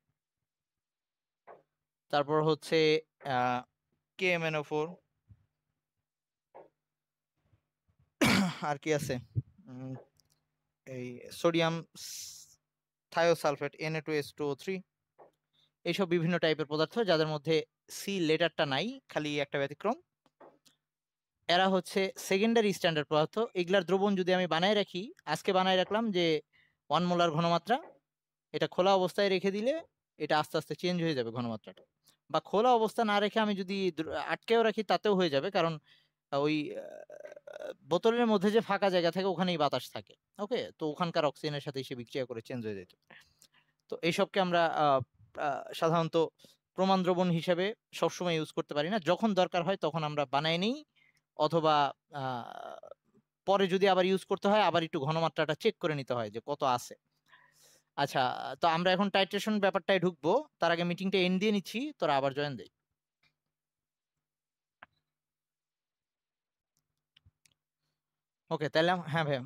তারপর হচ্ছে কেএমএনও ফোর আর কি আছে এই sodium thiosulphate N A two S two three এইসব বিভিন্ন টাইপের পদার্থ যাদের মধ্যে সি লেটারটা নাই খালি একটা ব্যতিক্রম এরা হচ্ছে সেকেন্ডারি স্ট্যান্ডার্ড পদার্থ এগুলার দ্রবণ যদি আমি বানায় রাখি আজকে বানায় রাখলাম যে ওয়ান মোলার ঘনমাত্রা এটা খোলা অবস্থায় রেখে দিলে এটা আস্তে আস্তে চেঞ্জ হয়ে যাবে ঘনমাত্রাটা বা খোলা অবস্থা না রেখে আমি যদি আটকেও রাখি তাতেও হয়ে যাবে কারণ ওই বোতলের মধ্যে যে ফাঁকা জায়গা থাকে ওখানেই বাতাস থাকে ওকে তো ওখানকার অক্সিজেনের সাথে সে বিক্রিয়া করে চেঞ্জ হয়ে যেত তো এইসবকে আমরা সাধারণত প্রমাণ দ্রবণ হিসাবে সবসময় ইউজ করতে পারি না যখন দরকার হয় তখন আমরা বানাই নিই অথবা পরে যদি আবার ইউজ করতে হয় আবার একটু ঘনমাত্রাটা চেক করে নিতে হয় যে কত আছে আচ্ছা তো আমরা এখন টাইট্রেশন ব্যাপারটায় ঢুকবো তার আগে মিটিংটা এন্ড দিয়ে নিচ্ছি তোরা আবার জয়েন দেয় ওকে তাহলে হ্যাঁ ভাইয়া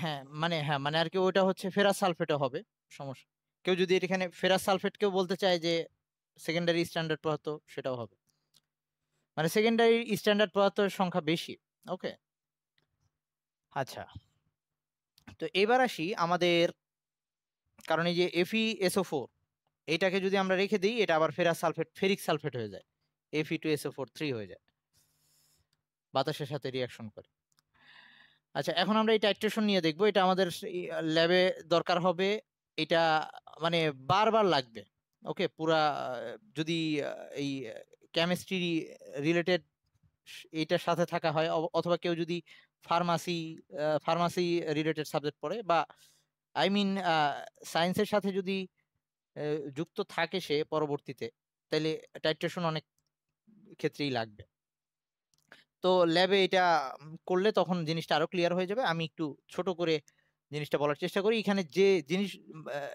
হ্যাঁ মানে হ্যাঁ মানে আর কি ওইটা হচ্ছে ফেরাস সালফেটও হবে সমস্যা কেউ যদি এখানে ফেরাস সালফেটকেও বলতে চায় যে সেকেন্ডারি স্ট্যান্ডার্ড পদার্থ সেটাও হবে মানে সেকেন্ডারি স্ট্যান্ডার্ড পদার্থের সংখ্যা বেশি ওকে আচ্ছা তো এবার আসি আমাদের কারণ এই যে এফি এসও ফোর এটাকে যদি আমরা রেখে দিই এটা আবার ফেরাস সালফেট ফেরিক সালফেট হয়ে যায় F two S O four three হয়ে যায় বাতাসের সাথে রিয়াকশন করে আচ্ছা এখন আমরা এই টাইট্রেশন নিয়ে দেখব এটা আমাদের ল্যাবে দরকার হবে এটা মানে বারবার লাগবে ওকে পুরা যদি এই কেমিস্ট্রি রিলেটেড এইটার সাথে থাকা হয় অথবা কেউ যদি ফার্মাসি ফার্মাসি রিলেটেড সাবজেক্ট পড়ে বা আই মিন সায়েন্সের সাথে যদি যুক্ত থাকে সে পরবর্তীতে তাহলে টাইট্রেশন অনেক ক্ষেত্রেই লাগবে তো ল্যাবে এটা করলে তখন জিনিসটা আরো ক্লিয়ার হয়ে যাবে আমি একটু ছোট করে জিনিসটা বলার চেষ্টা করি এখানে যে জিনিস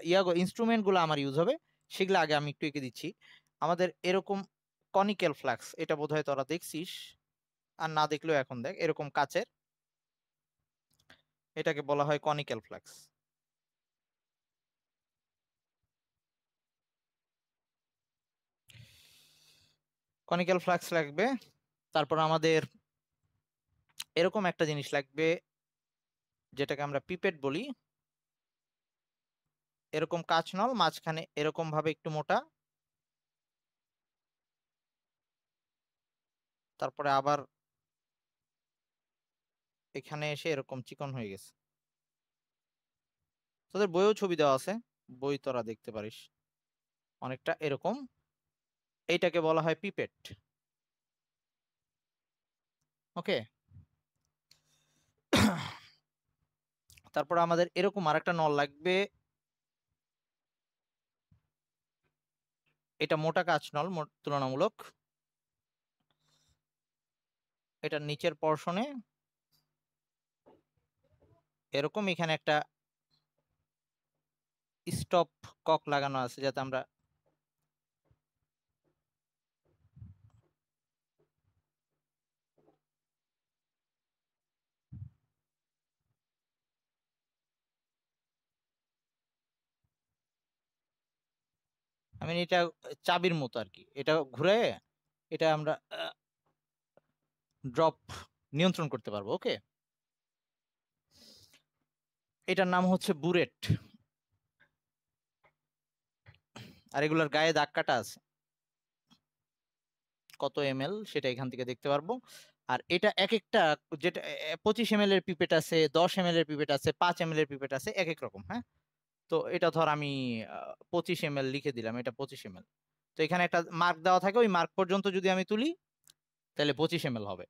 ইয়া ইনস্ট্রুমেন্টগুলো আমার ইউজ হবে সেগুলো আগে আমি একটু এঁকে দিচ্ছি আমাদের এরকম কনিক্যাল ফ্লাক্স এটা বোধ হয় তোরা দেখছিস আর না দেখলেও এখন দেখ এরকম কাচের এটাকে বলা হয় কনিক্যাল ফ্লাক্স কনিক্যাল ফ্লাক্স লাগবে তারপর আমাদের এরকম একটা জিনিস লাগবে যেটাকে আমরা পিপেট বলি এরকম কাঁচ নল মাঝখানে এরকম ভাবে একটু মোটা তারপরে আবার এখানে এসে এরকম চিকন হয়ে গেছে তোদের বইও ছবি দেওয়া আছে বই তোরা দেখতে পারিস অনেকটা এরকম এইটাকে বলা হয় পিপেট ওকে তারপর আমাদের এরকম আর একটা নল লাগবে এটা মোটা কাঁচ নল তুলনামূলক এটা নিচের পর্ষণে এরকম এখানে একটা স্টপ কক লাগানো আছে যাতে আমরা আমি এটা চাবির মতো আর কি এটা ঘুরে এটা আমরা ড্রপ নিয়ন্ত্রণ করতে পারবো ওকে এটার নাম হচ্ছে বুরেট আর এগুলোর গায়ে দাগ কাটা আছে কত এম সেটা এখান থেকে দেখতে পারবো আর এটা এক একটা যেটা পঁচিশ এম এর পিপেট আছে দশ এম এর পিপেট আছে পাঁচ এম এর পিপেট আছে এক এক রকম হ্যাঁ তো এটা ধর আমি পঁচিশ এম লিখে দিলাম এটা পঁচিশ এম তো এখানে একটা মার্ক দেওয়া থাকে ওই মার্ক পর্যন্ত যদি আমি তুলি তাহলে পঁচিশ এম হবে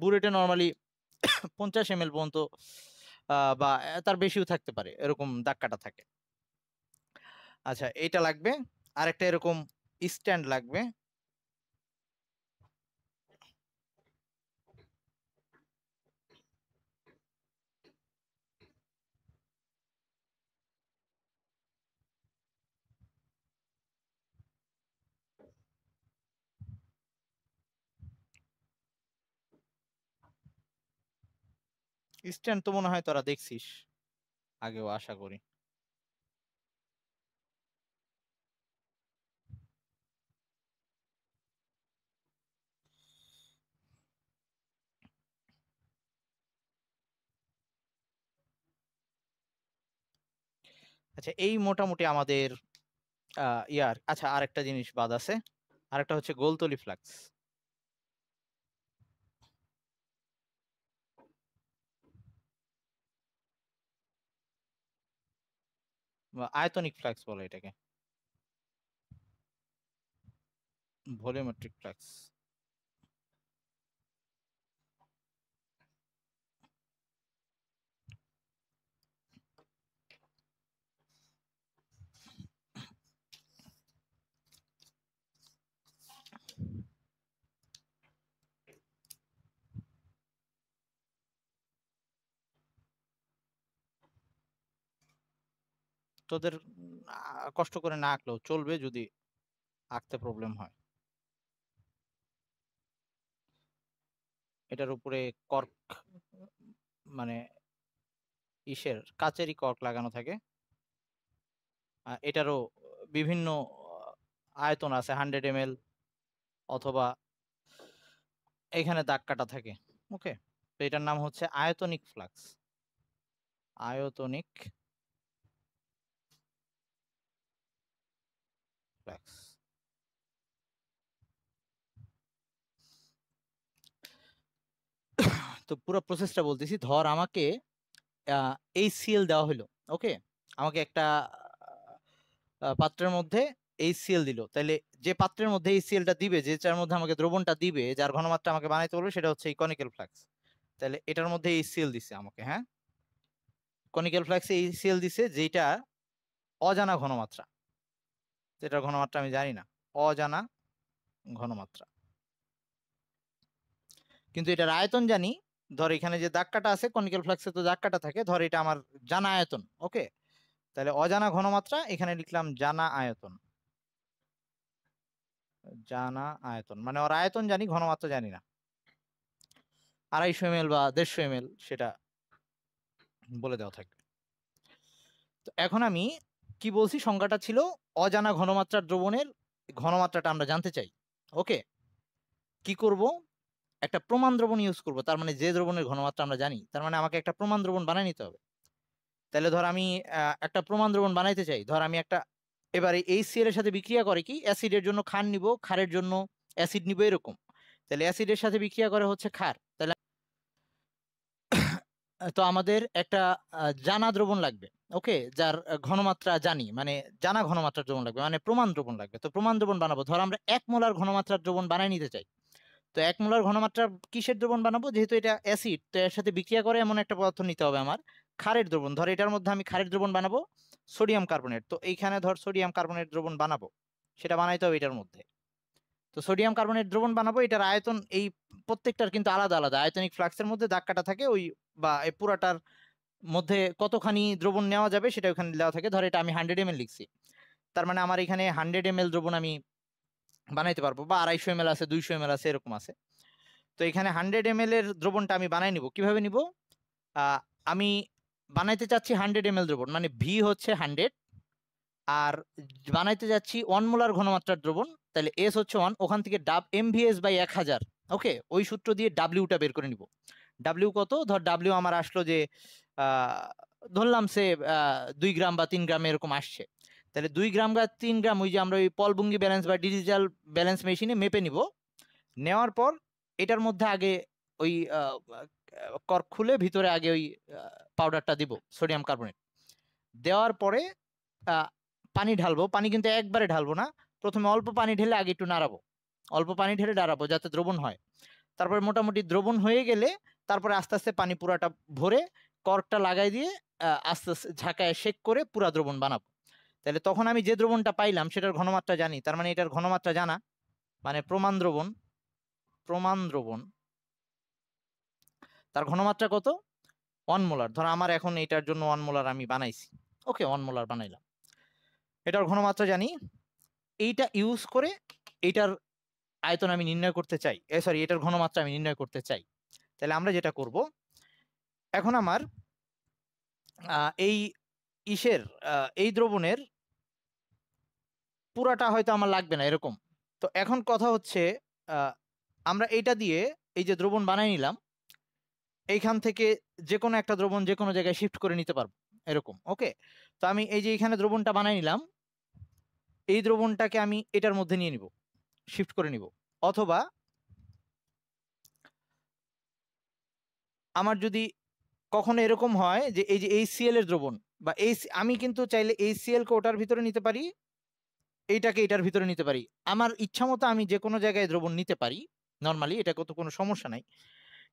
বুলেটে নর্মালি পঞ্চাশ এম পর্যন্ত বা তার বেশিও থাকতে পারে এরকম দাগ কাটা থাকে আচ্ছা এটা লাগবে আরেকটা এরকম স্ট্যান্ড লাগবে স্ট্যান্ড তো মনে হয় তোরা দেখছিস আগেও আশা করি আচ্ছা এই মোটামুটি আমাদের ইয়ার আচ্ছা আরেকটা জিনিস বাদ আছে আরেকটা হচ্ছে গোলতলি ফ্লাক্স আয়তনিক ফ্লাক্স বলে এটাকে ভলিউমেট্রিক ফ্লাক্স তোদের কষ্ট করে না আঁকলেও চলবে যদি আঁকতে প্রবলেম হয় এটার উপরে কর্ক মানে ইসের কাচেরই কর্ক লাগানো থাকে এটারও বিভিন্ন আয়তন আছে হান্ড্রেড এম অথবা এখানে দাগ কাটা থাকে ওকে তো এটার নাম হচ্ছে আয়তনিক ফ্লাক্স আয়তনিক complex. তো পুরো প্রসেসটা বলতেছি ধর আমাকে এই সিএল দেওয়া হলো ওকে আমাকে একটা পাত্রের মধ্যে এই সিএল দিল তাহলে যে পাত্রের মধ্যে এই সিএলটা দিবে যে যার মধ্যে আমাকে দ্রবণটা দিবে যার ঘনমাত্রা আমাকে বানাইতে বলবে সেটা হচ্ছে এই কনিক্যাল ফ্লাক্স তাহলে এটার মধ্যে এই সিএল দিছে আমাকে হ্যাঁ কনিক্যাল ফ্লাক্সে এই সিএল দিছে যেটা অজানা ঘনমাত্রা যেটার ঘনমাত্রা আমি জানি না অজানা ঘনমাত্রা কিন্তু এটার আয়তন জানি ধর এখানে যে দাগ কাটা আছে কনিক্যাল ফ্লাক্সে তো দাগ কাটা থাকে ধর এটা আমার জানা আয়তন ওকে তাহলে অজানা ঘনমাত্রা এখানে লিখলাম জানা আয়তন জানা আয়তন মানে ওর আয়তন জানি ঘনমাত্রা জানি না আড়াইশো এম বা দেড়শো এম সেটা বলে দেওয়া থাকবে তো এখন আমি কি বলছি সংখ্যাটা ছিল অজানা ঘনমাত্রার দ্রবণের ঘনমাত্রাটা আমরা জানতে চাই ওকে কি করব একটা প্রমাণ দ্রবণ ইউজ করব তার মানে যে দ্রবণের ঘনমাত্রা আমরা জানি তার মানে আমাকে একটা প্রমাণ দ্রবণ বানিয়ে নিতে হবে তাহলে ধর আমি একটা প্রমাণ দ্রবণ বানাইতে চাই ধর আমি একটা এবারে এই সিএল এর সাথে বিক্রিয়া করে কি অ্যাসিডের জন্য খার নিব খারের জন্য অ্যাসিড নিব এরকম তাহলে অ্যাসিডের সাথে বিক্রিয়া করে হচ্ছে খার তো আমাদের একটা জানা দ্রবণ লাগবে ওকে যার ঘনমাত্রা জানি মানে জানা ঘনমাত্রার দ্রবণ লাগবে মানে প্রমাণ দ্রবণ লাগবে তো প্রমাণ দ্রবণ বানাবো ধর আমরা এক মোলার ঘনমাত্রার দ্রবণ বানাই নিতে চাই তো এক মোলার ঘনমাত্রা কিসের দ্রবণ বানাবো যেহেতু এটা অ্যাসিড তো এর সাথে বিক্রিয়া করে এমন একটা পদার্থ নিতে হবে আমার খারের দ্রবণ ধর এটার মধ্যে আমি খারের দ্রবণ বানাবো সোডিয়াম কার্বনেট তো এইখানে ধর সোডিয়াম কার্বনেট দ্রবণ বানাবো সেটা বানাইতে হবে এটার মধ্যে তো সোডিয়াম কার্বনেট দ্রবণ বানাবো এটার আয়তন এই প্রত্যেকটার কিন্তু আলাদা আলাদা আয়তনিক ফ্লাক্সের মধ্যে দাগ কাটা থাকে ওই বা এই পুরাটার মধ্যে কতখানি দ্রবণ নেওয়া যাবে সেটা ওখানে দেওয়া থাকে ধর এটা আমি হান্ড্রেড এম লিখছি তার মানে আমার এখানে হান্ড্রেড এম দ্রবণ আমি বানাইতে পারবো বা আড়াইশো এম আছে দুইশো এম আছে এরকম আছে তো এখানে হান্ড্রেড এম এর দ্রবণটা আমি বানাই নিব কিভাবে নিব আমি বানাইতে চাচ্ছি হান্ড্রেড এম দ্রবণ মানে ভি হচ্ছে হান্ড্রেড আর বানাইতে যাচ্ছি ওয়ান মোলার ঘনমাত্রার দ্রবণ তাহলে এস হচ্ছে ওয়ান ওখান থেকে ডাব এমভিএস বাই এক হাজার ওকে ওই সূত্র দিয়ে ডাব্লিউটা বের করে নিব ডাব্লিউ কত ধর ডাব্লিউ আমার আসলো যে ধরলাম সে দুই গ্রাম বা তিন গ্রাম এরকম আসছে তাহলে দুই গ্রাম বা তিন গ্রাম ওই যে আমরা ওই পলবঙ্গি ব্যালেন্স বা ডিজিটাল ব্যালেন্স মেশিনে মেপে নিব নেওয়ার পর এটার মধ্যে আগে ওই কর্ক খুলে ভিতরে আগে ওই পাউডারটা দিব সোডিয়াম কার্বনেট দেওয়ার পরে পানি ঢালবো পানি কিন্তু একবারে ঢালবো না প্রথমে অল্প পানি ঢেলে আগে একটু নাড়াবো অল্প পানি ঢেলে নাড়াবো যাতে দ্রবণ হয় তারপরে মোটামুটি দ্রবণ হয়ে গেলে তারপরে আস্তে আস্তে পানি পুরাটা ভরে কর্কটা লাগাই দিয়ে আস্তে আস্তে ঝাঁকায় শেক করে পুরা দ্রবণ বানাবো তাহলে তখন আমি যে দ্রবণটা পাইলাম সেটার ঘনমাত্রা জানি তার মানে এটার ঘনমাত্রা জানা মানে প্রমাণ দ্রবণ প্রমাণ দ্রবণ তার ঘনমাত্রা কত ওয়ান মোলার ধর আমার এখন এটার জন্য ওয়ান মোলার আমি বানাইছি ওকে ওয়ান মোলার বানাইলাম এটার ঘনমাত্রা জানি এইটা ইউজ করে এইটার আয়তন আমি নির্ণয় করতে চাই এ সরি এটার ঘনমাত্রা আমি নির্ণয় করতে চাই তাহলে আমরা যেটা করব এখন আমার এই ইসের এই দ্রবণের পুরাটা হয়তো আমার লাগবে না এরকম তো এখন কথা হচ্ছে আমরা এইটা দিয়ে এই যে দ্রবণ বানাই নিলাম এইখান থেকে যে কোনো একটা দ্রবণ যে কোনো জায়গায় শিফট করে নিতে পারবো এরকম ওকে তো আমি এই যে এখানে দ্রবণটা বানাই নিলাম এই দ্রবণটাকে আমি এটার মধ্যে নিয়ে নিব শিফট করে নিব অথবা আমার যদি কখনো এরকম হয় যে এই যে এইসিএল এর দ্রবণ বা এই আমি কিন্তু চাইলে এইচসিএলকে ওটার ভিতরে নিতে পারি এইটাকে এটার ভিতরে নিতে পারি আমার ইচ্ছা মতো আমি যে কোনো জায়গায় দ্রবণ নিতে পারি নর্মালি এটা কত কোনো সমস্যা নাই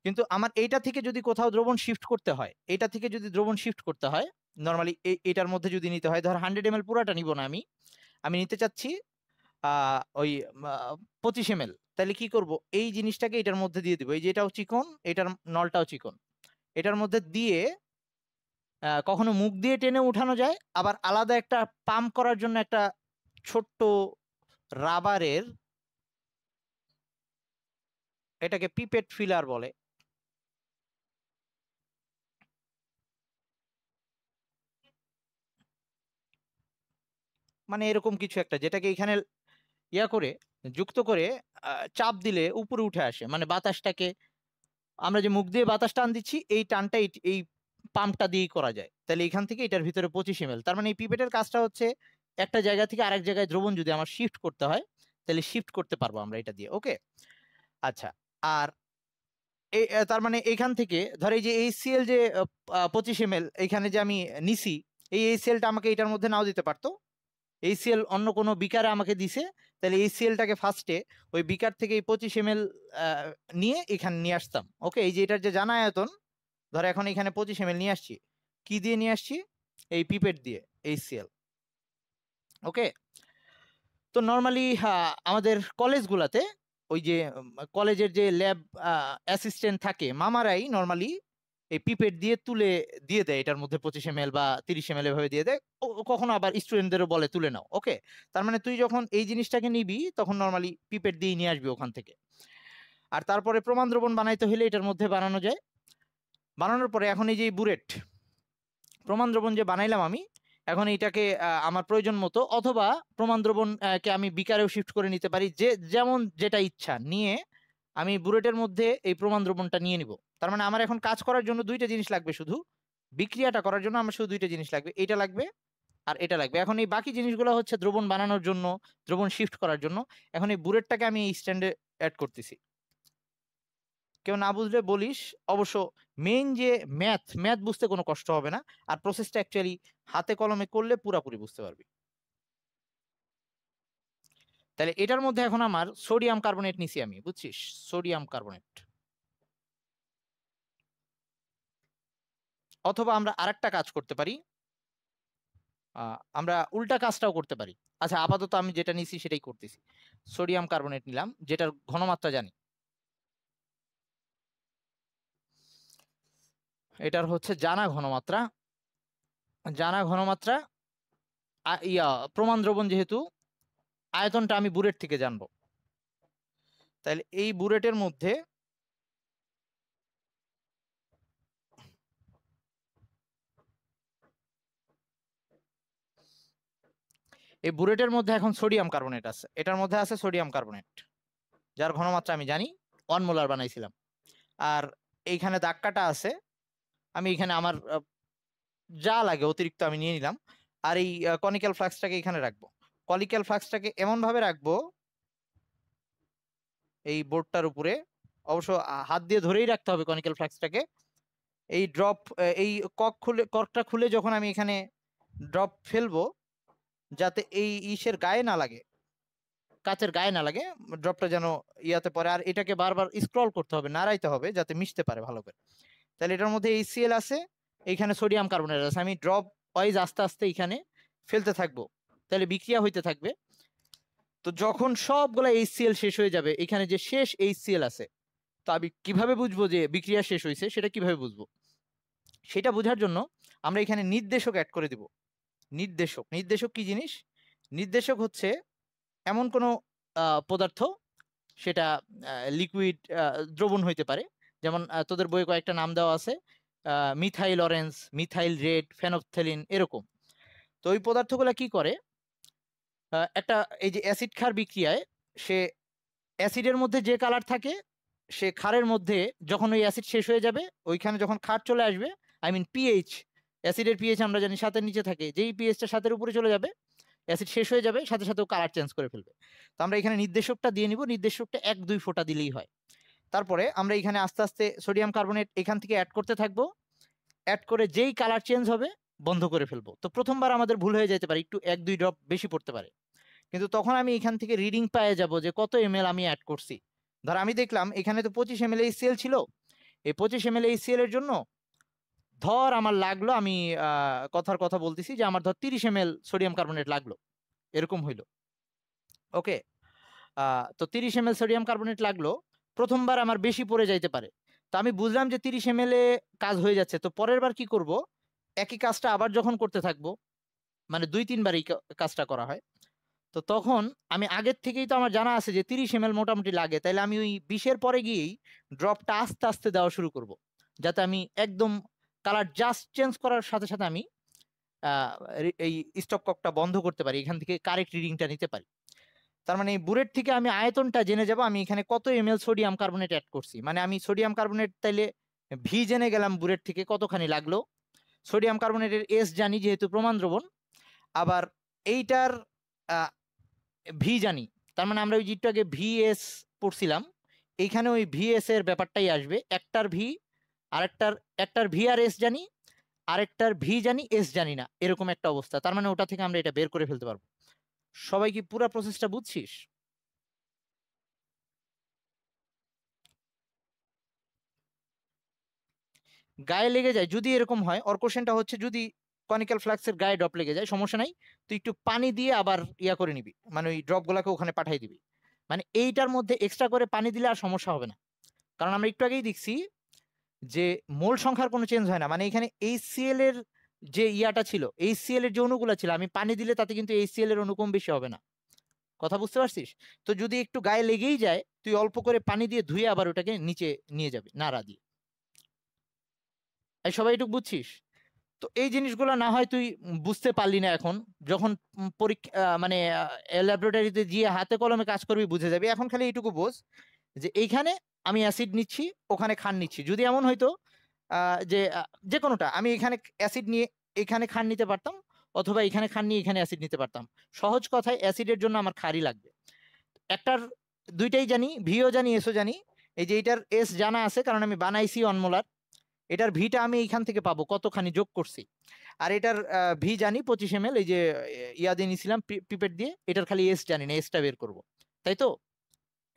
কিন্তু আমার এইটা থেকে যদি কোথাও দ্রবণ শিফট করতে হয় এটা থেকে যদি দ্রবণ শিফট করতে হয় নর্মালি এটার মধ্যে যদি নিতে হয় ধর হান্ড্রেড এম পুরাটা নিব না আমি আমি নিতে চাচ্ছি ওই পঁচিশ এম তাহলে কি করব এই জিনিসটাকে এটার মধ্যে দিয়ে দিব এই যে এটাও চিকন এটার নলটাও চিকন এটার মধ্যে দিয়ে কখনো মুখ দিয়ে টেনে উঠানো যায় আবার আলাদা একটা পাম্প করার জন্য একটা ছোট্ট রাবারের এটাকে পিপেট ফিলার বলে মানে এরকম কিছু একটা যেটাকে এখানে ইয়া করে যুক্ত করে চাপ দিলে উপরে উঠে আসে মানে বাতাসটাকে আমরা যে মুখ দিয়ে বাতাস টান দিচ্ছি এই টানটা এই পাম্পটা দিয়েই করা যায় তাহলে এখান থেকে এটার ভিতরে পঁচিশ এম তার মানে এই পিপেটের কাজটা হচ্ছে একটা জায়গা থেকে আরেক জায়গায় দ্রবণ যদি আমার শিফট করতে হয় তাহলে শিফট করতে পারবো আমরা এটা দিয়ে ওকে আচ্ছা আর এই তার মানে এখান থেকে ধর এই যে এই যে পঁচিশ এম এখানে যে আমি নিছি এই এই সেলটা আমাকে এটার মধ্যে নাও দিতে পারতো এই সিএল অন্য কোনো বিকারে আমাকে দিছে তাহলে এই সিএলটাকে ফার্স্টে ওই বিকার থেকে এই পঁচিশ এম নিয়ে এখানে নিয়ে আসতাম ওকে এই যে এটার যে জানা আয়তন ধর এখন এখানে পঁচিশ এম নিয়ে আসছি কি দিয়ে নিয়ে আসছি এই পিপেট দিয়ে এই সিএল ওকে তো নর্মালি আমাদের কলেজগুলোতে ওই যে কলেজের যে ল্যাব অ্যাসিস্ট্যান্ট থাকে মামারাই নর্মালি এই পিপেট দিয়ে তুলে দিয়ে দেয় এটার মধ্যে পঁচিশ এম বা তিরিশ এম এভাবে দিয়ে দেয় কখনো আবার স্টুডেন্টদেরও বলে তুলে নাও ওকে তার মানে তুই যখন এই জিনিসটাকে নিবি তখন নর্মালি পিপেট দিয়ে নিয়ে আসবি ওখান থেকে আর তারপরে প্রমাণ দ্রবণ বানাইতে হলে এটার মধ্যে বানানো যায় বানানোর পরে এখন এই যে বুরেট প্রমাণ দ্রবণ যে বানাইলাম আমি এখন এটাকে আমার প্রয়োজন মতো অথবা প্রমাণ দ্রবণকে আমি বিকারেও শিফট করে নিতে পারি যে যেমন যেটা ইচ্ছা নিয়ে আমি বুরেটের মধ্যে এই প্রমাণ দ্রবণটা নিয়ে নিব তার মানে আমার এখন কাজ করার জন্য দুইটা জিনিস লাগবে শুধু বিক্রিয়াটা করার জন্য আমার শুধু দুইটা জিনিস লাগবে এটা লাগবে আর এটা লাগবে এখন এই বাকি জিনিসগুলো হচ্ছে দ্রবণ বানানোর জন্য দ্রবণ শিফট করার জন্য এখন এই বুলেটটাকে আমি এই স্ট্যান্ডে অ্যাড করতেছি কেউ না বুঝলে বলিস অবশ্য মেইন যে ম্যাথ ম্যাথ বুঝতে কোনো কষ্ট হবে না আর প্রসেসটা অ্যাকচুয়ালি হাতে কলমে করলে পুরাপুরি বুঝতে পারবি তাহলে এটার মধ্যে এখন আমার সোডিয়াম কার্বনেট নিছি আমি বুঝছিস সোডিয়াম কার্বনেট অথবা আমরা আরেকটা কাজ করতে পারি আমরা উল্টা কাজটাও করতে পারি আচ্ছা আপাতত আমি যেটা নিছি সেটাই করতেছি সোডিয়াম কার্বনেট নিলাম যেটার ঘনমাত্রা জানি এটার হচ্ছে জানা ঘনমাত্রা জানা ঘনমাত্রা ইয়া প্রমাণ দ্রবণ যেহেতু আয়তনটা আমি বুরেট থেকে জানব তাহলে এই বুরেটের মধ্যে এই বুরেটের মধ্যে এখন সোডিয়াম কার্বনেট আছে এটার মধ্যে আছে সোডিয়াম কার্বনেট যার ঘনমাত্রা আমি জানি ওয়ান মোলার বানাইছিলাম আর এইখানে দাক্কাটা আছে আমি এখানে আমার যা লাগে অতিরিক্ত আমি নিয়ে নিলাম আর এই কনিক্যাল ফ্লাক্সটাকে এখানে রাখবো কলিক্যাল ফ্লাক্সটাকে এমনভাবে রাখবো এই বোর্ডটার উপরে অবশ্য হাত দিয়ে ধরেই রাখতে হবে কনিক্যাল ফ্লাক্সটাকে এই ড্রপ এই কক খুলে ককটা খুলে যখন আমি এখানে ড্রপ ফেলবো যাতে এই ইসের গায়ে না লাগে কাচের গায়ে না লাগে ড্রপটা যেন ইয়াতে পরে আর এটাকে বারবার স্ক্রল করতে হবে নাড়াইতে হবে যাতে মিশতে পারে ভালো করে তাহলে এটার মধ্যে এই সিএল আছে এইখানে সোডিয়াম কার্বনেট আছে আমি ড্রপ ওয়াইজ আস্তে আস্তে এখানে ফেলতে থাকবো তাহলে বিক্রিয়া হইতে থাকবে তো যখন সবগুলো এই সিএল শেষ হয়ে যাবে এখানে যে শেষ এই সিএল আছে তো আমি কিভাবে বুঝবো যে বিক্রিয়া শেষ হয়েছে সেটা কিভাবে বুঝবো সেটা বোঝার জন্য আমরা এখানে নির্দেশক অ্যাড করে দিব নির্দেশক নির্দেশক কি জিনিস নির্দেশক হচ্ছে এমন কোনো পদার্থ সেটা লিকুইড দ্রবণ হইতে পারে যেমন তোদের বইয়ে কয়েকটা নাম দেওয়া আছে methyl orange methyl red phenolphthalein এরকম তো ওই পদার্থগুলো কি করে একটা এই যে অ্যাসিড খার বিক্রিয়ায় সে অ্যাসিডের মধ্যে যে কালার থাকে সে খারের মধ্যে যখন ওই অ্যাসিড শেষ হয়ে যাবে ওইখানে যখন খার চলে আসবে আই মিন পিএইচ অ্যাসিডের পিএইচ আমরা জানি সাতের নিচে থাকে যেই পিএইচটা সাতের উপরে চলে যাবে অ্যাসিড শেষ হয়ে যাবে সাথে সাথে কালার চেঞ্জ করে ফেলবে তো আমরা এখানে নির্দেশকটা দিয়ে নিব নির্দেশকটা এক দুই ফোঁটা দিলেই হয় তারপরে আমরা এখানে আস্তে আস্তে সোডিয়াম কার্বনেট এখান থেকে অ্যাড করতে থাকবো অ্যাড করে যেই কালার চেঞ্জ হবে বন্ধ করে ফেলবো তো প্রথমবার আমাদের ভুল হয়ে যেতে পারে একটু এক দুই ড্রপ বেশি পড়তে পারে কিন্তু তখন আমি এখান থেকে রিডিং পায়ে যাব যে কত এম আমি অ্যাড করছি ধর আমি দেখলাম এখানে তো পঁচিশ এম এই ছিল এই পঁচিশ এম এই সেলের জন্য ধর আমার লাগলো আমি কথার কথা বলতেছি যে আমার ধর তিরিশ এম সোডিয়াম কার্বনেট লাগলো এরকম হইল ওকে তো তিরিশ এম সোডিয়াম কার্বনেট লাগলো প্রথমবার আমার বেশি পড়ে যাইতে পারে তো আমি বুঝলাম যে তিরিশ এম কাজ হয়ে যাচ্ছে তো পরের বার কি করব একই কাজটা আবার যখন করতে থাকবো মানে দুই তিনবার এই কাজটা করা হয় তো তখন আমি আগের থেকেই তো আমার জানা আছে যে তিরিশ এম মোটামুটি লাগে তাহলে আমি ওই বিশের পরে গিয়েই ড্রপটা আস্তে আস্তে দেওয়া শুরু করব যাতে আমি একদম কালার জাস্ট চেঞ্জ করার সাথে সাথে আমি এই স্টক ককটা বন্ধ করতে পারি এখান থেকে কারেক্ট রিডিংটা নিতে পারি তার মানে বুরেট থেকে আমি আয়তনটা জেনে যাব আমি এখানে কত এম সোডিয়াম কার্বনেট অ্যাড করছি মানে আমি সোডিয়াম কার্বনেট তাইলে ভি জেনে গেলাম বুরেট থেকে কতখানি লাগলো সোডিয়াম কার্বোনেটের এস জানি যেহেতু প্রমাণ দ্রবণ আবার এইটার ভি জানি তার মানে আমরা ওই জিটটাকে ভি এস পড়ছিলাম এইখানে ওই ভি এস এর ব্যাপারটাই আসবে একটার ভি আরেকটার একটার ভি আর এস জানি আরেকটার ভি জানি এস জানি না এরকম একটা অবস্থা তার মানে ওটা থেকে আমরা এটা বের করে ফেলতে পারবো সবাই কি পুরো প্রসেসটা বুঝছিস গায়ে লেগে যায় যদি এরকম হয় ওর কোশ্চেনটা হচ্ছে যদি কনিক্যাল ফ্লাক্সের গায়ে ড্রপ লেগে যায় সমস্যা নাই তুই একটু পানি দিয়ে আবার ইয়া করে নিবি মানে ওই ড্রপগুলোকে ওখানে পাঠিয়ে দিবি মানে এইটার মধ্যে এক্সট্রা করে পানি দিলে আর সমস্যা হবে না কারণ আমরা একটু আগেই দেখছি যে মোল সংখ্যার কোনো চেঞ্জ হয় না মানে এখানে এইচসিএল এর যে ইয়াটা ছিল এইচসিএল এর যে অনুগুলো ছিল আমি পানি দিলে তাতে কিন্তু এইচসিএল এর অনুকম বেশি হবে না কথা বুঝতে পারছিস তো যদি একটু গায়ে লেগেই যায় তুই অল্প করে পানি দিয়ে ধুয়ে আবার ওটাকে নিচে নিয়ে যাবে নাড়া দিয়ে এই সবাই একটু বুঝছিস তো এই জিনিসগুলো না হয় তুই বুঝতে পারলি না এখন যখন পরীক্ষা মানে ল্যাবরেটরিতে গিয়ে হাতে কলমে কাজ করবি বুঝে যাবি এখন খালি এইটুকু বোঝ যে এইখানে আমি অ্যাসিড নিচ্ছি ওখানে খান নিচ্ছি যদি এমন হয়তো যে যে কোনোটা আমি এখানে অ্যাসিড নিয়ে এখানে খান নিতে পারতাম অথবা এখানে খান নিয়ে এখানে অ্যাসিড নিতে পারতাম সহজ কথায় অ্যাসিডের জন্য আমার খারই লাগবে একটার দুইটাই জানি ভিও জানি এসও জানি এই যে এটার এস জানা আছে কারণ আমি বানাইছি অনমোলার এটার ভিটা আমি এইখান থেকে পাবো কতখানি যোগ করছি আর এটার ভি জানি পঁচিশ এম এল এই যে ইয়া দিয়ে নিয়েছিলাম পিপেট দিয়ে এটার খালি এস জানি না এসটা বের করব তাই তো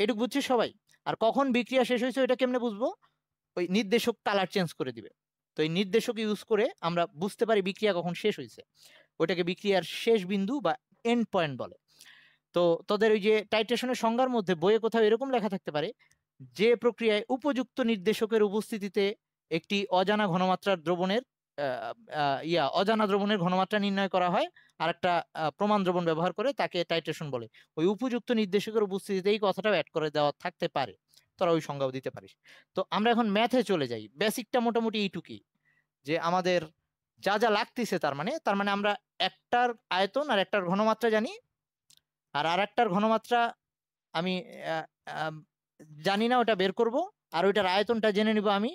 এটুকু বুঝছি সবাই আর কখন বিক্রিয়া শেষ হয়েছে ওইটা কেমনে বুঝবো ওই নির্দেশক কালার চেঞ্জ করে দিবে তো এই নির্দেশক ইউজ করে আমরা বুঝতে পারি বিক্রিয়া কখন শেষ হয়েছে ওইটাকে বিক্রিয়ার শেষ বিন্দু বা এন্ড পয়েন্ট বলে তো তাদের ওই যে টাইট্রেশনের সংজ্ঞার মধ্যে বইয়ে কোথাও এরকম লেখা থাকতে পারে যে প্রক্রিয়ায় উপযুক্ত নির্দেশকের উপস্থিতিতে একটি অজানা ঘনমাত্রার দ্রবণের ইয়া অজানা দ্রবণের ঘনমাত্রা নির্ণয় করা হয় আর একটা প্রমাণ দ্রবণ ব্যবহার করে তাকে টাইট্রেশন বলে ওই উপযুক্ত নির্দেশকের উপস্থিতিতে এই অ্যাড করে দেওয়া থাকতে পারে তোরা ওই সংজ্ঞাও দিতে পারিস তো আমরা এখন ম্যাথে চলে যাই বেসিকটা মোটামুটি এইটুকুই যে আমাদের যা যা লাগতেছে তার মানে তার মানে আমরা একটার আয়তন আর একটার ঘনমাত্রা জানি আর আর একটার ঘনমাত্রা আমি জানি না ওটা বের করব আর ওইটার আয়তনটা জেনে নিব আমি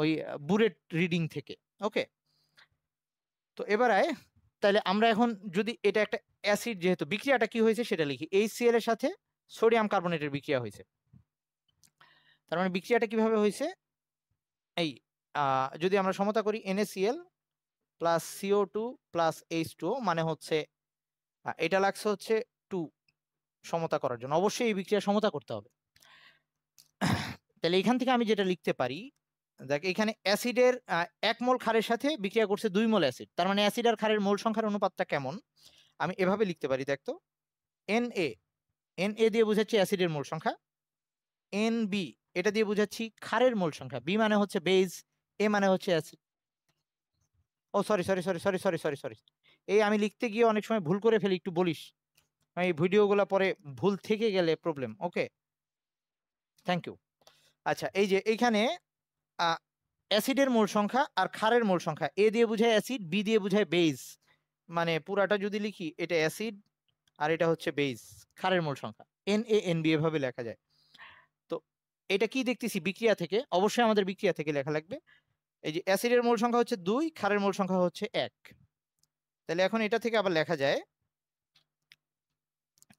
ওই বুলেট রিডিং থেকে ওকে তো এবার আয় তাহলে আমরা এখন যদি এটা একটা অ্যাসিড যেহেতু বিক্রিয়াটা কি হয়েছে সেটা লিখি এই এর সাথে সোডিয়াম কার্বনেটের বিক্রিয়া হয়েছে তার মানে বিক্রিয়াটা কিভাবে হয়েছে এই যদি আমরা সমতা করি N A C L plus CO two plus H two মানে হচ্ছে এটা লাগছে হচ্ছে টু সমতা করার জন্য অবশ্যই এই বিক্রিয়া সমতা করতে হবে তাহলে এখান থেকে আমি যেটা লিখতে পারি দেখ এখানে অ্যাসিডের এক মোল খারের সাথে বিক্রিয়া করছে দুই মোল অ্যাসিড তার মানে অ্যাসিড আর খারের মোল সংখ্যার অনুপাতটা কেমন আমি এভাবে লিখতে পারি দেখতো এন এ এন এ দিয়ে বুঝাচ্ছি অ্যাসিডের মোল সংখ্যা এন বি এটা দিয়ে বুঝাচ্ছি খারের মোল সংখ্যা বি মানে হচ্ছে বেজ এ মানে হচ্ছে অ্যাসিড ও sorry sorry sorry sorry sorry sorry sorry এই আমি লিখতে গিয়ে অনেক সময় ভুল করে ফেলি একটু বলিস এই ভিডিওগুলো পরে ভুল থেকে গেলে প্রবলেম ওকে থ্যাংক ইউ আচ্ছা এই যে এইখানে অ্যাসিডের মূল সংখ্যা আর খারের মূল সংখ্যা এ দিয়ে বোঝায় অ্যাসিড বি দিয়ে বুঝায় বেইজ মানে পুরাটা যদি লিখি এটা অ্যাসিড আর এটা হচ্ছে বেইজ খারের মূল সংখ্যা এন এ এন বি এভাবে লেখা যায় তো এটা কি দেখতেছি বিক্রিয়া থেকে অবশ্যই আমাদের বিক্রিয়া থেকে লেখা লাগবে এই যে অ্যাসিডের মূল সংখ্যা হচ্ছে দুই খারের মূল সংখ্যা হচ্ছে এক তাহলে এখন এটা থেকে আবার লেখা যায়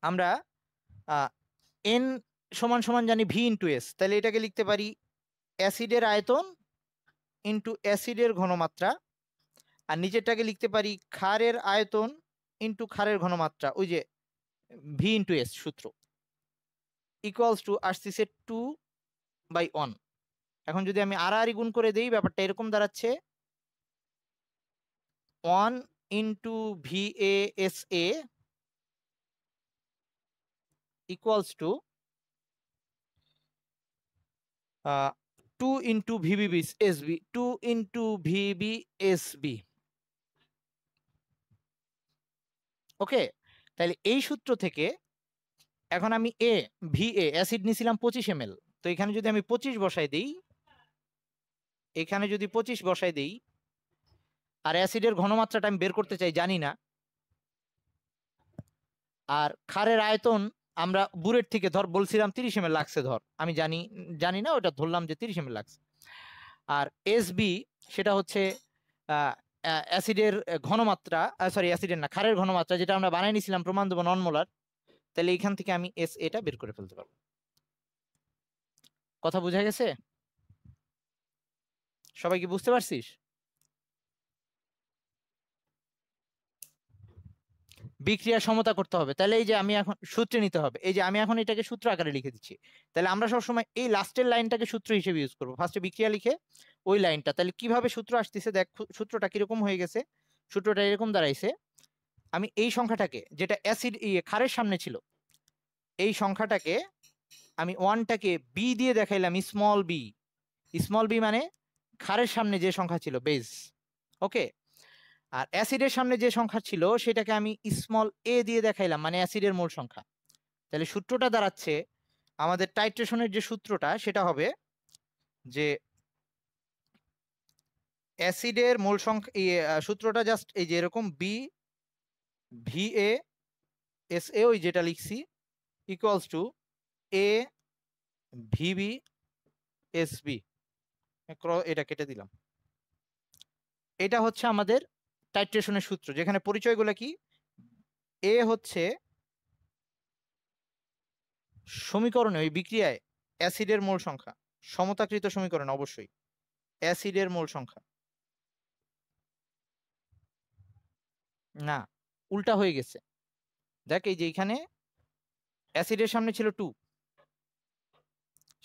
আমরা এন সমান সমান জানি ভি ইন্টু এস তাহলে এটাকে লিখতে পারি অ্যাসিডের আয়তন ইন্টু অ্যাসিডের ঘনমাত্রা আর নিচেরটাকে লিখতে পারি ক্ষারের আয়তন ইন্টু ক্ষারের ঘনমাত্রা ওই যে ভি ইন্টু এস সূত্র ইকুয়ালস টু আসতেছে টু বাই ওয়ান এখন যদি আমি আড়াআড়ি গুণ করে দিই ব্যাপারটা এরকম দাঁড়াচ্ছে one into V A S A equals to two into VBB SB two into VB SB okay তাহলে এই সূত্র থেকে এখন আমি এ ভি এ অ্যাসিড নিয়েছিলাম পঁচিশ এম তো এখানে যদি আমি পঁচিশ বসাই দিই এখানে যদি পঁচিশ বসাই দিই আর অ্যাসিডের ঘনমাত্রাটা আমি বের করতে চাই জানি না আর খারের আয়তন আমরা বুড়ের থেকে ধর বলছিলাম তিরিশ এমএল লাগছে ধর আমি জানি জানি না ওটা ধরলাম যে তিরিশ এমএল লাগছে আর এসবি সেটা হচ্ছে অ্যাসিডের ঘনমাত্রা সরি অ্যাসিডের না খারের ঘনমাত্রা যেটা আমরা বানাই নিয়েছিলাম প্রমাণ দেবো ননমোলার তাহলে এখান থেকে আমি এস এটা বের করে ফেলতে পারবো কথা বোঝা গেছে সবাই কি বুঝতে পারছিস বিক্রিয়া সমতা করতে হবে তাহলে এই যে আমি এখন সূত্রে নিতে হবে এই যে আমি এখন এটাকে সূত্র আকারে লিখে দিচ্ছি তাহলে আমরা সবসময় এই লাস্টের লাইনটাকে সূত্র হিসেবে ইউজ করবো ফার্স্টে বিক্রিয়া লিখে ওই লাইনটা তাহলে কিভাবে সূত্র আসতেছে দেখ সূত্রটা কিরকম হয়ে গেছে সূত্রটা এরকম দাঁড়াইছে আমি এই সংখ্যাটাকে যেটা অ্যাসিড ইয়ে খারের সামনে ছিল এই সংখ্যাটাকে আমি ওয়ানটাকে বি দিয়ে দেখাইলাম স্মল বি স্মল বি মানে খারের সামনে যে সংখ্যা ছিল বেস ওকে আর অ্যাসিডের সামনে যে সংখ্যা ছিল সেটাকে আমি স্মল এ দিয়ে দেখাইলাম মানে অ্যাসিডের মোল সংখ্যা তাহলে সূত্রটা দাঁড়াচ্ছে আমাদের টাইট্রেশনের যে সূত্রটা সেটা হবে যে অ্যাসিডের মোল সংখ্যা সূত্রটা জাস্ট এই যে এরকম B V A S A ওই যেটা লিখছি equals to A VB S B এটা কেটে দিলাম এটা হচ্ছে আমাদের টাইট্রেশনের সূত্র যেখানে পরিচয়গুলো কি এ হচ্ছে সমীকরণে ওই বিক্রিয়ায় অ্যাসিডের মোল সংখ্যা সমতাকৃত সমীকরণ অবশ্যই অ্যাসিডের মোল সংখ্যা না উল্টা হয়ে গেছে দেখ এই যে এখানে অ্যাসিডের সামনে ছিল টু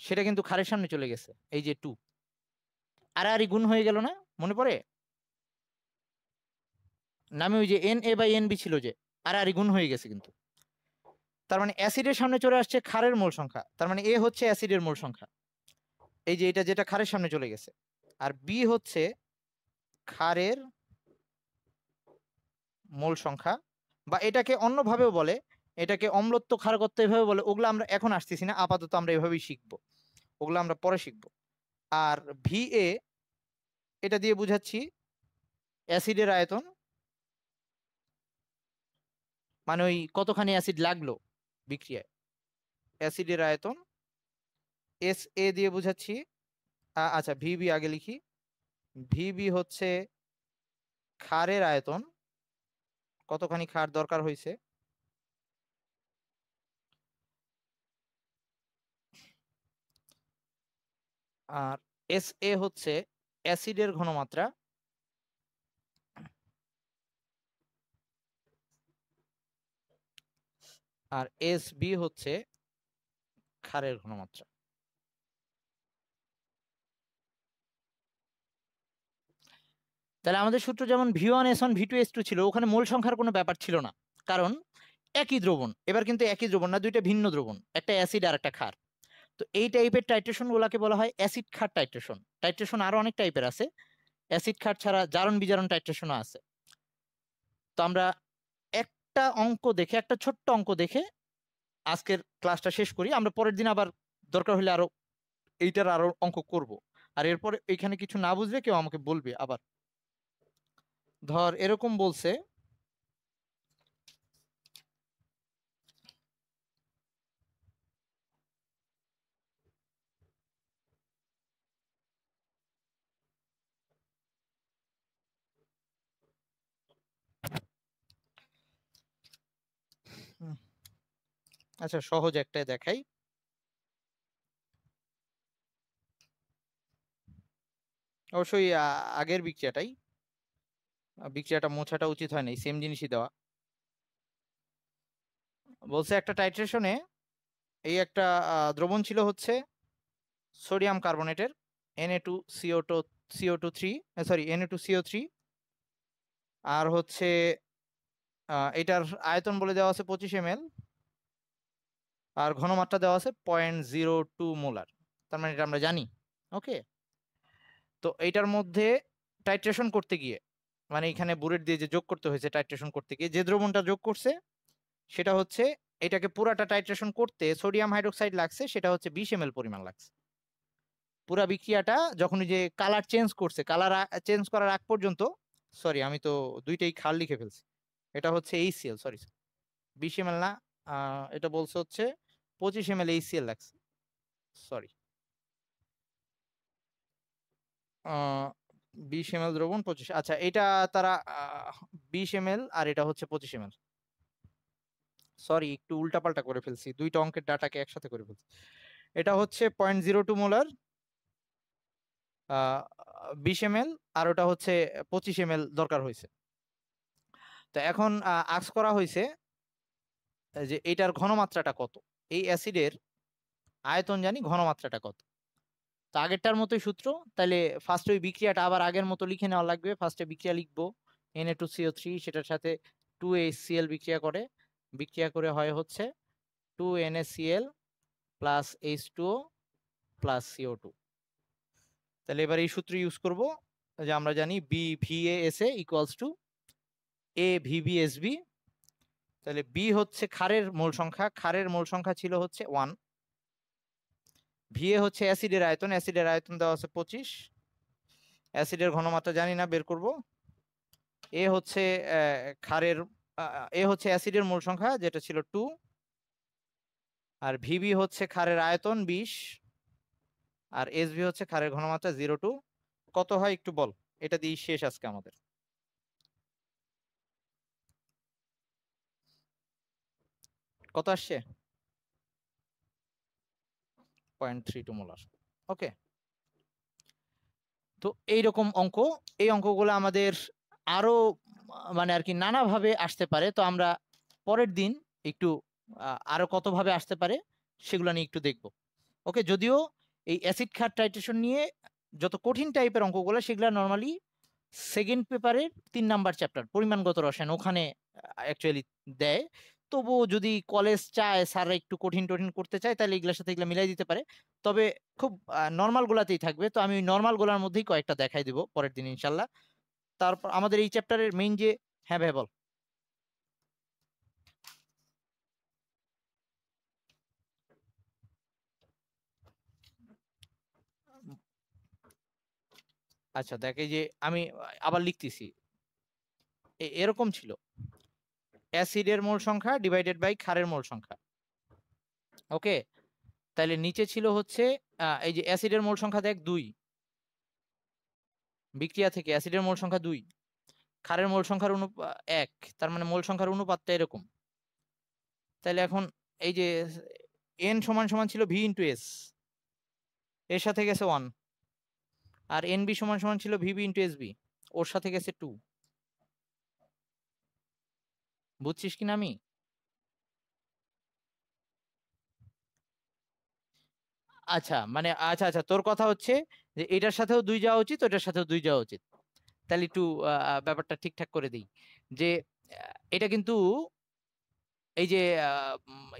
সেটা কিন্তু খারের সামনে চলে গেছে এই যে টু আর আর গুণ হয়ে গেল না মনে পড়ে নামে ওই যে N A by N B ছিল যে আর আর গুণ হয়ে গেছে কিন্তু তার মানে অ্যাসিডের সামনে চলে আসছে খারের মূল সংখ্যা তার মানে এ হচ্ছে অ্যাসিডের মূল সংখ্যা এই যে এটা যেটা খারের সামনে চলে গেছে আর বি হচ্ছে খারের মূল সংখ্যা বা এটাকে অন্যভাবেও বলে এটাকে অম্লত্ব ক্ষারকত্ব এভাবে বলে ওগুলো আমরা এখন আসতেছি না আপাতত আমরা এভাবেই শিখবো ওগুলো আমরা পরে শিখবো আর ভি এ এটা দিয়ে বুঝাচ্ছি অ্যাসিডের আয়তন মানে ওই কতখানি অ্যাসিড লাগলো বিক্রিয়ায় অ্যাসিডের আয়তন এস এ দিয়ে বুঝাচ্ছি আচ্ছা ভিবি আগে লিখি ভিবি হচ্ছে খারের আয়তন কতখানি খার দরকার হয়েছে আর এস এ হচ্ছে অ্যাসিডের ঘনমাত্রা আর এস বি হচ্ছে খারের ঘনমাত্রা তাহলে আমাদের সূত্র যেমন V one S one V two S two ছিল ওখানে মূল সংখ্যার কোনো ব্যাপার ছিল না কারণ একই দ্রবণ এবার কিন্তু একই দ্রবণ না দুইটা ভিন্ন দ্রবণ একটা অ্যাসিড আর একটা খার তো এই টাইপের টাইট্রেশনগুলোকে বলা হয় অ্যাসিড খার টাইট্রেশন টাইট্রেশন আরও অনেক টাইপের আছে অ্যাসিড খার ছাড়া জারণ বিজারণ টাইট্রেশনও আছে তো আমরা একটা অঙ্ক দেখে একটা ছোট্ট অঙ্ক দেখে আজকের ক্লাসটা শেষ করি আমরা পরের দিন আবার দরকার হলে আরো এইটার আরো অঙ্ক করব আর এরপর এখানে কিছু না বুঝবে কেউ আমাকে বলবে আবার ধর এরকম বলছে আচ্ছা সহজ একটাই দেখাই অবশ্যই আগের বিক্রিয়াটাই বিক্রিয়াটা মোছাটা উচিত হয় নাই সেম জিনিসই দেওয়া বলছে একটা টাইট্রেশনে এই একটা দ্রবণ ছিল হচ্ছে সোডিয়াম কার্বনেটের NA two CO two CO two three sorry NA two CO three আর হচ্ছে এটার আয়তন বলে দেওয়া আছে পঁচিশ এম আর ঘনমাত্রা দেওয়া আছে পয়েন্ট জিরো টু মোলার তার মানে এটা আমরা জানি ওকে তো এইটার মধ্যে টাইট্রেশন করতে গিয়ে মানে এখানে বুলেট দিয়ে যে যোগ করতে হয়েছে টাইট্রেশন করতে গিয়ে যে দ্রবণটা যোগ করছে সেটা হচ্ছে এটাকে পুরাটা টাইট্রেশন করতে সোডিয়াম হাইড্রোক্সাইড লাগছে সেটা হচ্ছে বিশ এম পরিমাণ লাগছে পুরা বিক্রিয়াটা যখন যে কালার চেঞ্জ করছে কালার চেঞ্জ করার আগ পর্যন্ত সরি আমি তো দুইটাই খাল লিখে ফেলছি এটা হচ্ছে এইসিএল সরি বিশ এম না এটা বলছে হচ্ছে পঁচিশ এম এল এইসিএল লাগছে সরি বিশ এম এল দ্রবণ পঁচিশ আচ্ছা এটা তারা বিশ এম এল আর এটা হচ্ছে পঁচিশ এম এল সরি একটু উল্টাপাল্টা করে ফেলছি দুইটা অঙ্কের ডাটাকে একসাথে করে ফেলছি এটা হচ্ছে পয়েন্ট জিরো টু মোলার বিশ এম এল আর ওটা হচ্ছে পঁচিশ এম এল দরকার হয়েছে তো এখন আক্স করা হয়েছে যে এটার ঘনমাত্রাটা কত এই অ্যাসিডের আয়তন জানি ঘনমাত্রাটা কত তো আগেরটার মতোই সূত্র তাহলে ফার্স্ট ওই বিক্রিয়াটা আবার আগের মতো লিখে নেওয়া লাগবে ফার্স্টে বিক্রিয়া লিখবো এ টু সিও থ্রি সেটার সাথে টু এইচ এল বিক্রিয়া করে বিক্রিয়া করে হয় হচ্ছে two NA CL plus H two plus CO two তাহলে এবার এই সূত্র ইউজ করব যে আমরা জানি B V A S A equals to A VBSB তাহলে বি হচ্ছে খারের মূল সংখ্যা খারের মূল সংখ্যা ছিল হচ্ছে ওয়ান এ হচ্ছে অ্যাসিডের আয়তন অ্যাসিডের আয়তন দেওয়া আছে পঁচিশ অ্যাসিডের ঘনমাত্রা জানি না বের করব এ হচ্ছে খারের এ হচ্ছে অ্যাসিডের মূল সংখ্যা যেটা ছিল টু আর ভিবি হচ্ছে খারের আয়তন বিশ আর এসবি হচ্ছে খারের ঘনমাত্রা জিরো টু কত হয় একটু বল এটা দিয়ে শেষ আজকে আমাদের কত আসছে point three two molar okay তো এইরকম অঙ্ক এই অঙ্কগুলো আমাদের আরও মানে আর কি নানাভাবে আসতে পারে তো আমরা পরের দিন একটু আরও কতভাবে আসতে পারে সেগুলো নিয়ে একটু দেখব ওকে যদিও এই অ্যাসিড খার টাইট্রেশন নিয়ে যত কঠিন টাইপের অঙ্কগুলো সেগুলো নর্মালি সেকেন্ড পেপারের তিন নাম্বার চ্যাপ্টার পরিমাণগত রসায়ন ওখানে অ্যাকচুয়ালি দেয় তবুও যদি কলেজ চায় স্যাররা একটু কঠিন টঠিন করতে চায় তাহলে এগুলোর সাথে এগুলো মিলাই দিতে পারে তবে খুব নর্মাল গোলাতেই থাকবে তো আমি নর্মাল গোলার মধ্যেই কয়েকটা দেখাই দিব পরের দিন ইনশাল্লাহ তারপর আমাদের এই চ্যাপ্টারের মেইন যে হ্যাঁ ভাই বল আচ্ছা দেখে যে আমি আবার লিখতেছি এরকম ছিল অ্যাসিডের মোল সংখ্যা ডিভাইডেড বাই ক্ষারের মোল সংখ্যা ওকে তাহলে নিচে ছিল হচ্ছে এই যে অ্যাসিডের মোল সংখ্যা দেখ দুই বিক্রিয়া থেকে অ্যাসিডের মোল সংখ্যা দুই খারের মোল সংখ্যার অনুপ এক তার মানে মোল সংখ্যার অনুপাতটা এরকম তাহলে এখন এই যে এন সমান সমান ছিল ভি ইন্টু এস এর সাথে গেছে ওয়ান আর এন বি সমান সমান ছিল V B into S B ওর সাথে গেছে টু বুঝছিস কিনা আমি আচ্ছা মানে আচ্ছা আচ্ছা তোর কথা হচ্ছে যে এটার সাথেও দুই যাওয়া উচিত ওটার সাথেও দুই যাওয়া উচিত তাহলে একটু ব্যাপারটা ঠিকঠাক করে দিই যে এটা কিন্তু এই যে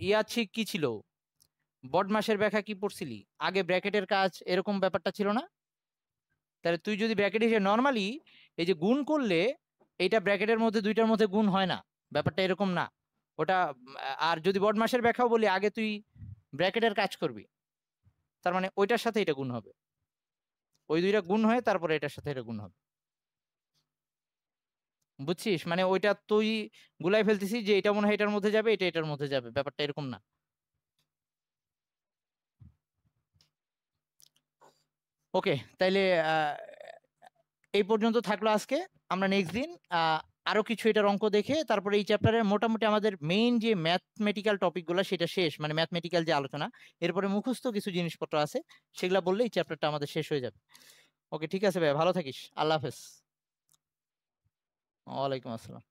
ইয়াছি কি ছিল মাসের ব্যাখ্যা কি পড়ছিলি আগে ব্র্যাকেটের কাজ এরকম ব্যাপারটা ছিল না তাহলে তুই যদি ব্র্যাকেট হিসেবে নর্মালি এই যে গুণ করলে এইটা ব্র্যাকেটের মধ্যে দুইটার মধ্যে গুণ হয় না ব্যাপারটা এরকম না ওটা আর যদি বদমাসের ব্যাখ্যাও বলি আগে তুই ব্র্যাকেটের কাজ করবি তার মানে ওইটার সাথে এটা গুণ হবে ওই দুইটা গুণ হয়ে তারপরে এটার সাথে এটা গুণ হবে বুঝছিস মানে ওইটা তুই গুলাই ফেলতেছিস যে এটা মনে হয় এটার মধ্যে যাবে এটা এটার মধ্যে যাবে ব্যাপারটা এরকম না ওকে তাইলে এই পর্যন্ত থাকলো আজকে আমরা নেক্সট দিন আরো কিছু এটার অঙ্ক দেখে তারপরে এই চ্যাপ্টারে মোটামুটি আমাদের মেইন যে ম্যাথমেটিক্যাল টপিকগুলো সেটা শেষ মানে ম্যাথমেটিক্যাল যে আলোচনা এরপরে মুখস্থ কিছু জিনিসপত্র আছে সেগুলো বললে এই চ্যাপ্টারটা আমাদের শেষ হয়ে যাবে ওকে ঠিক আছে ভাই ভালো থাকিস আল্লাহ হাফেজ ওয়ালাইকুম আসসালাম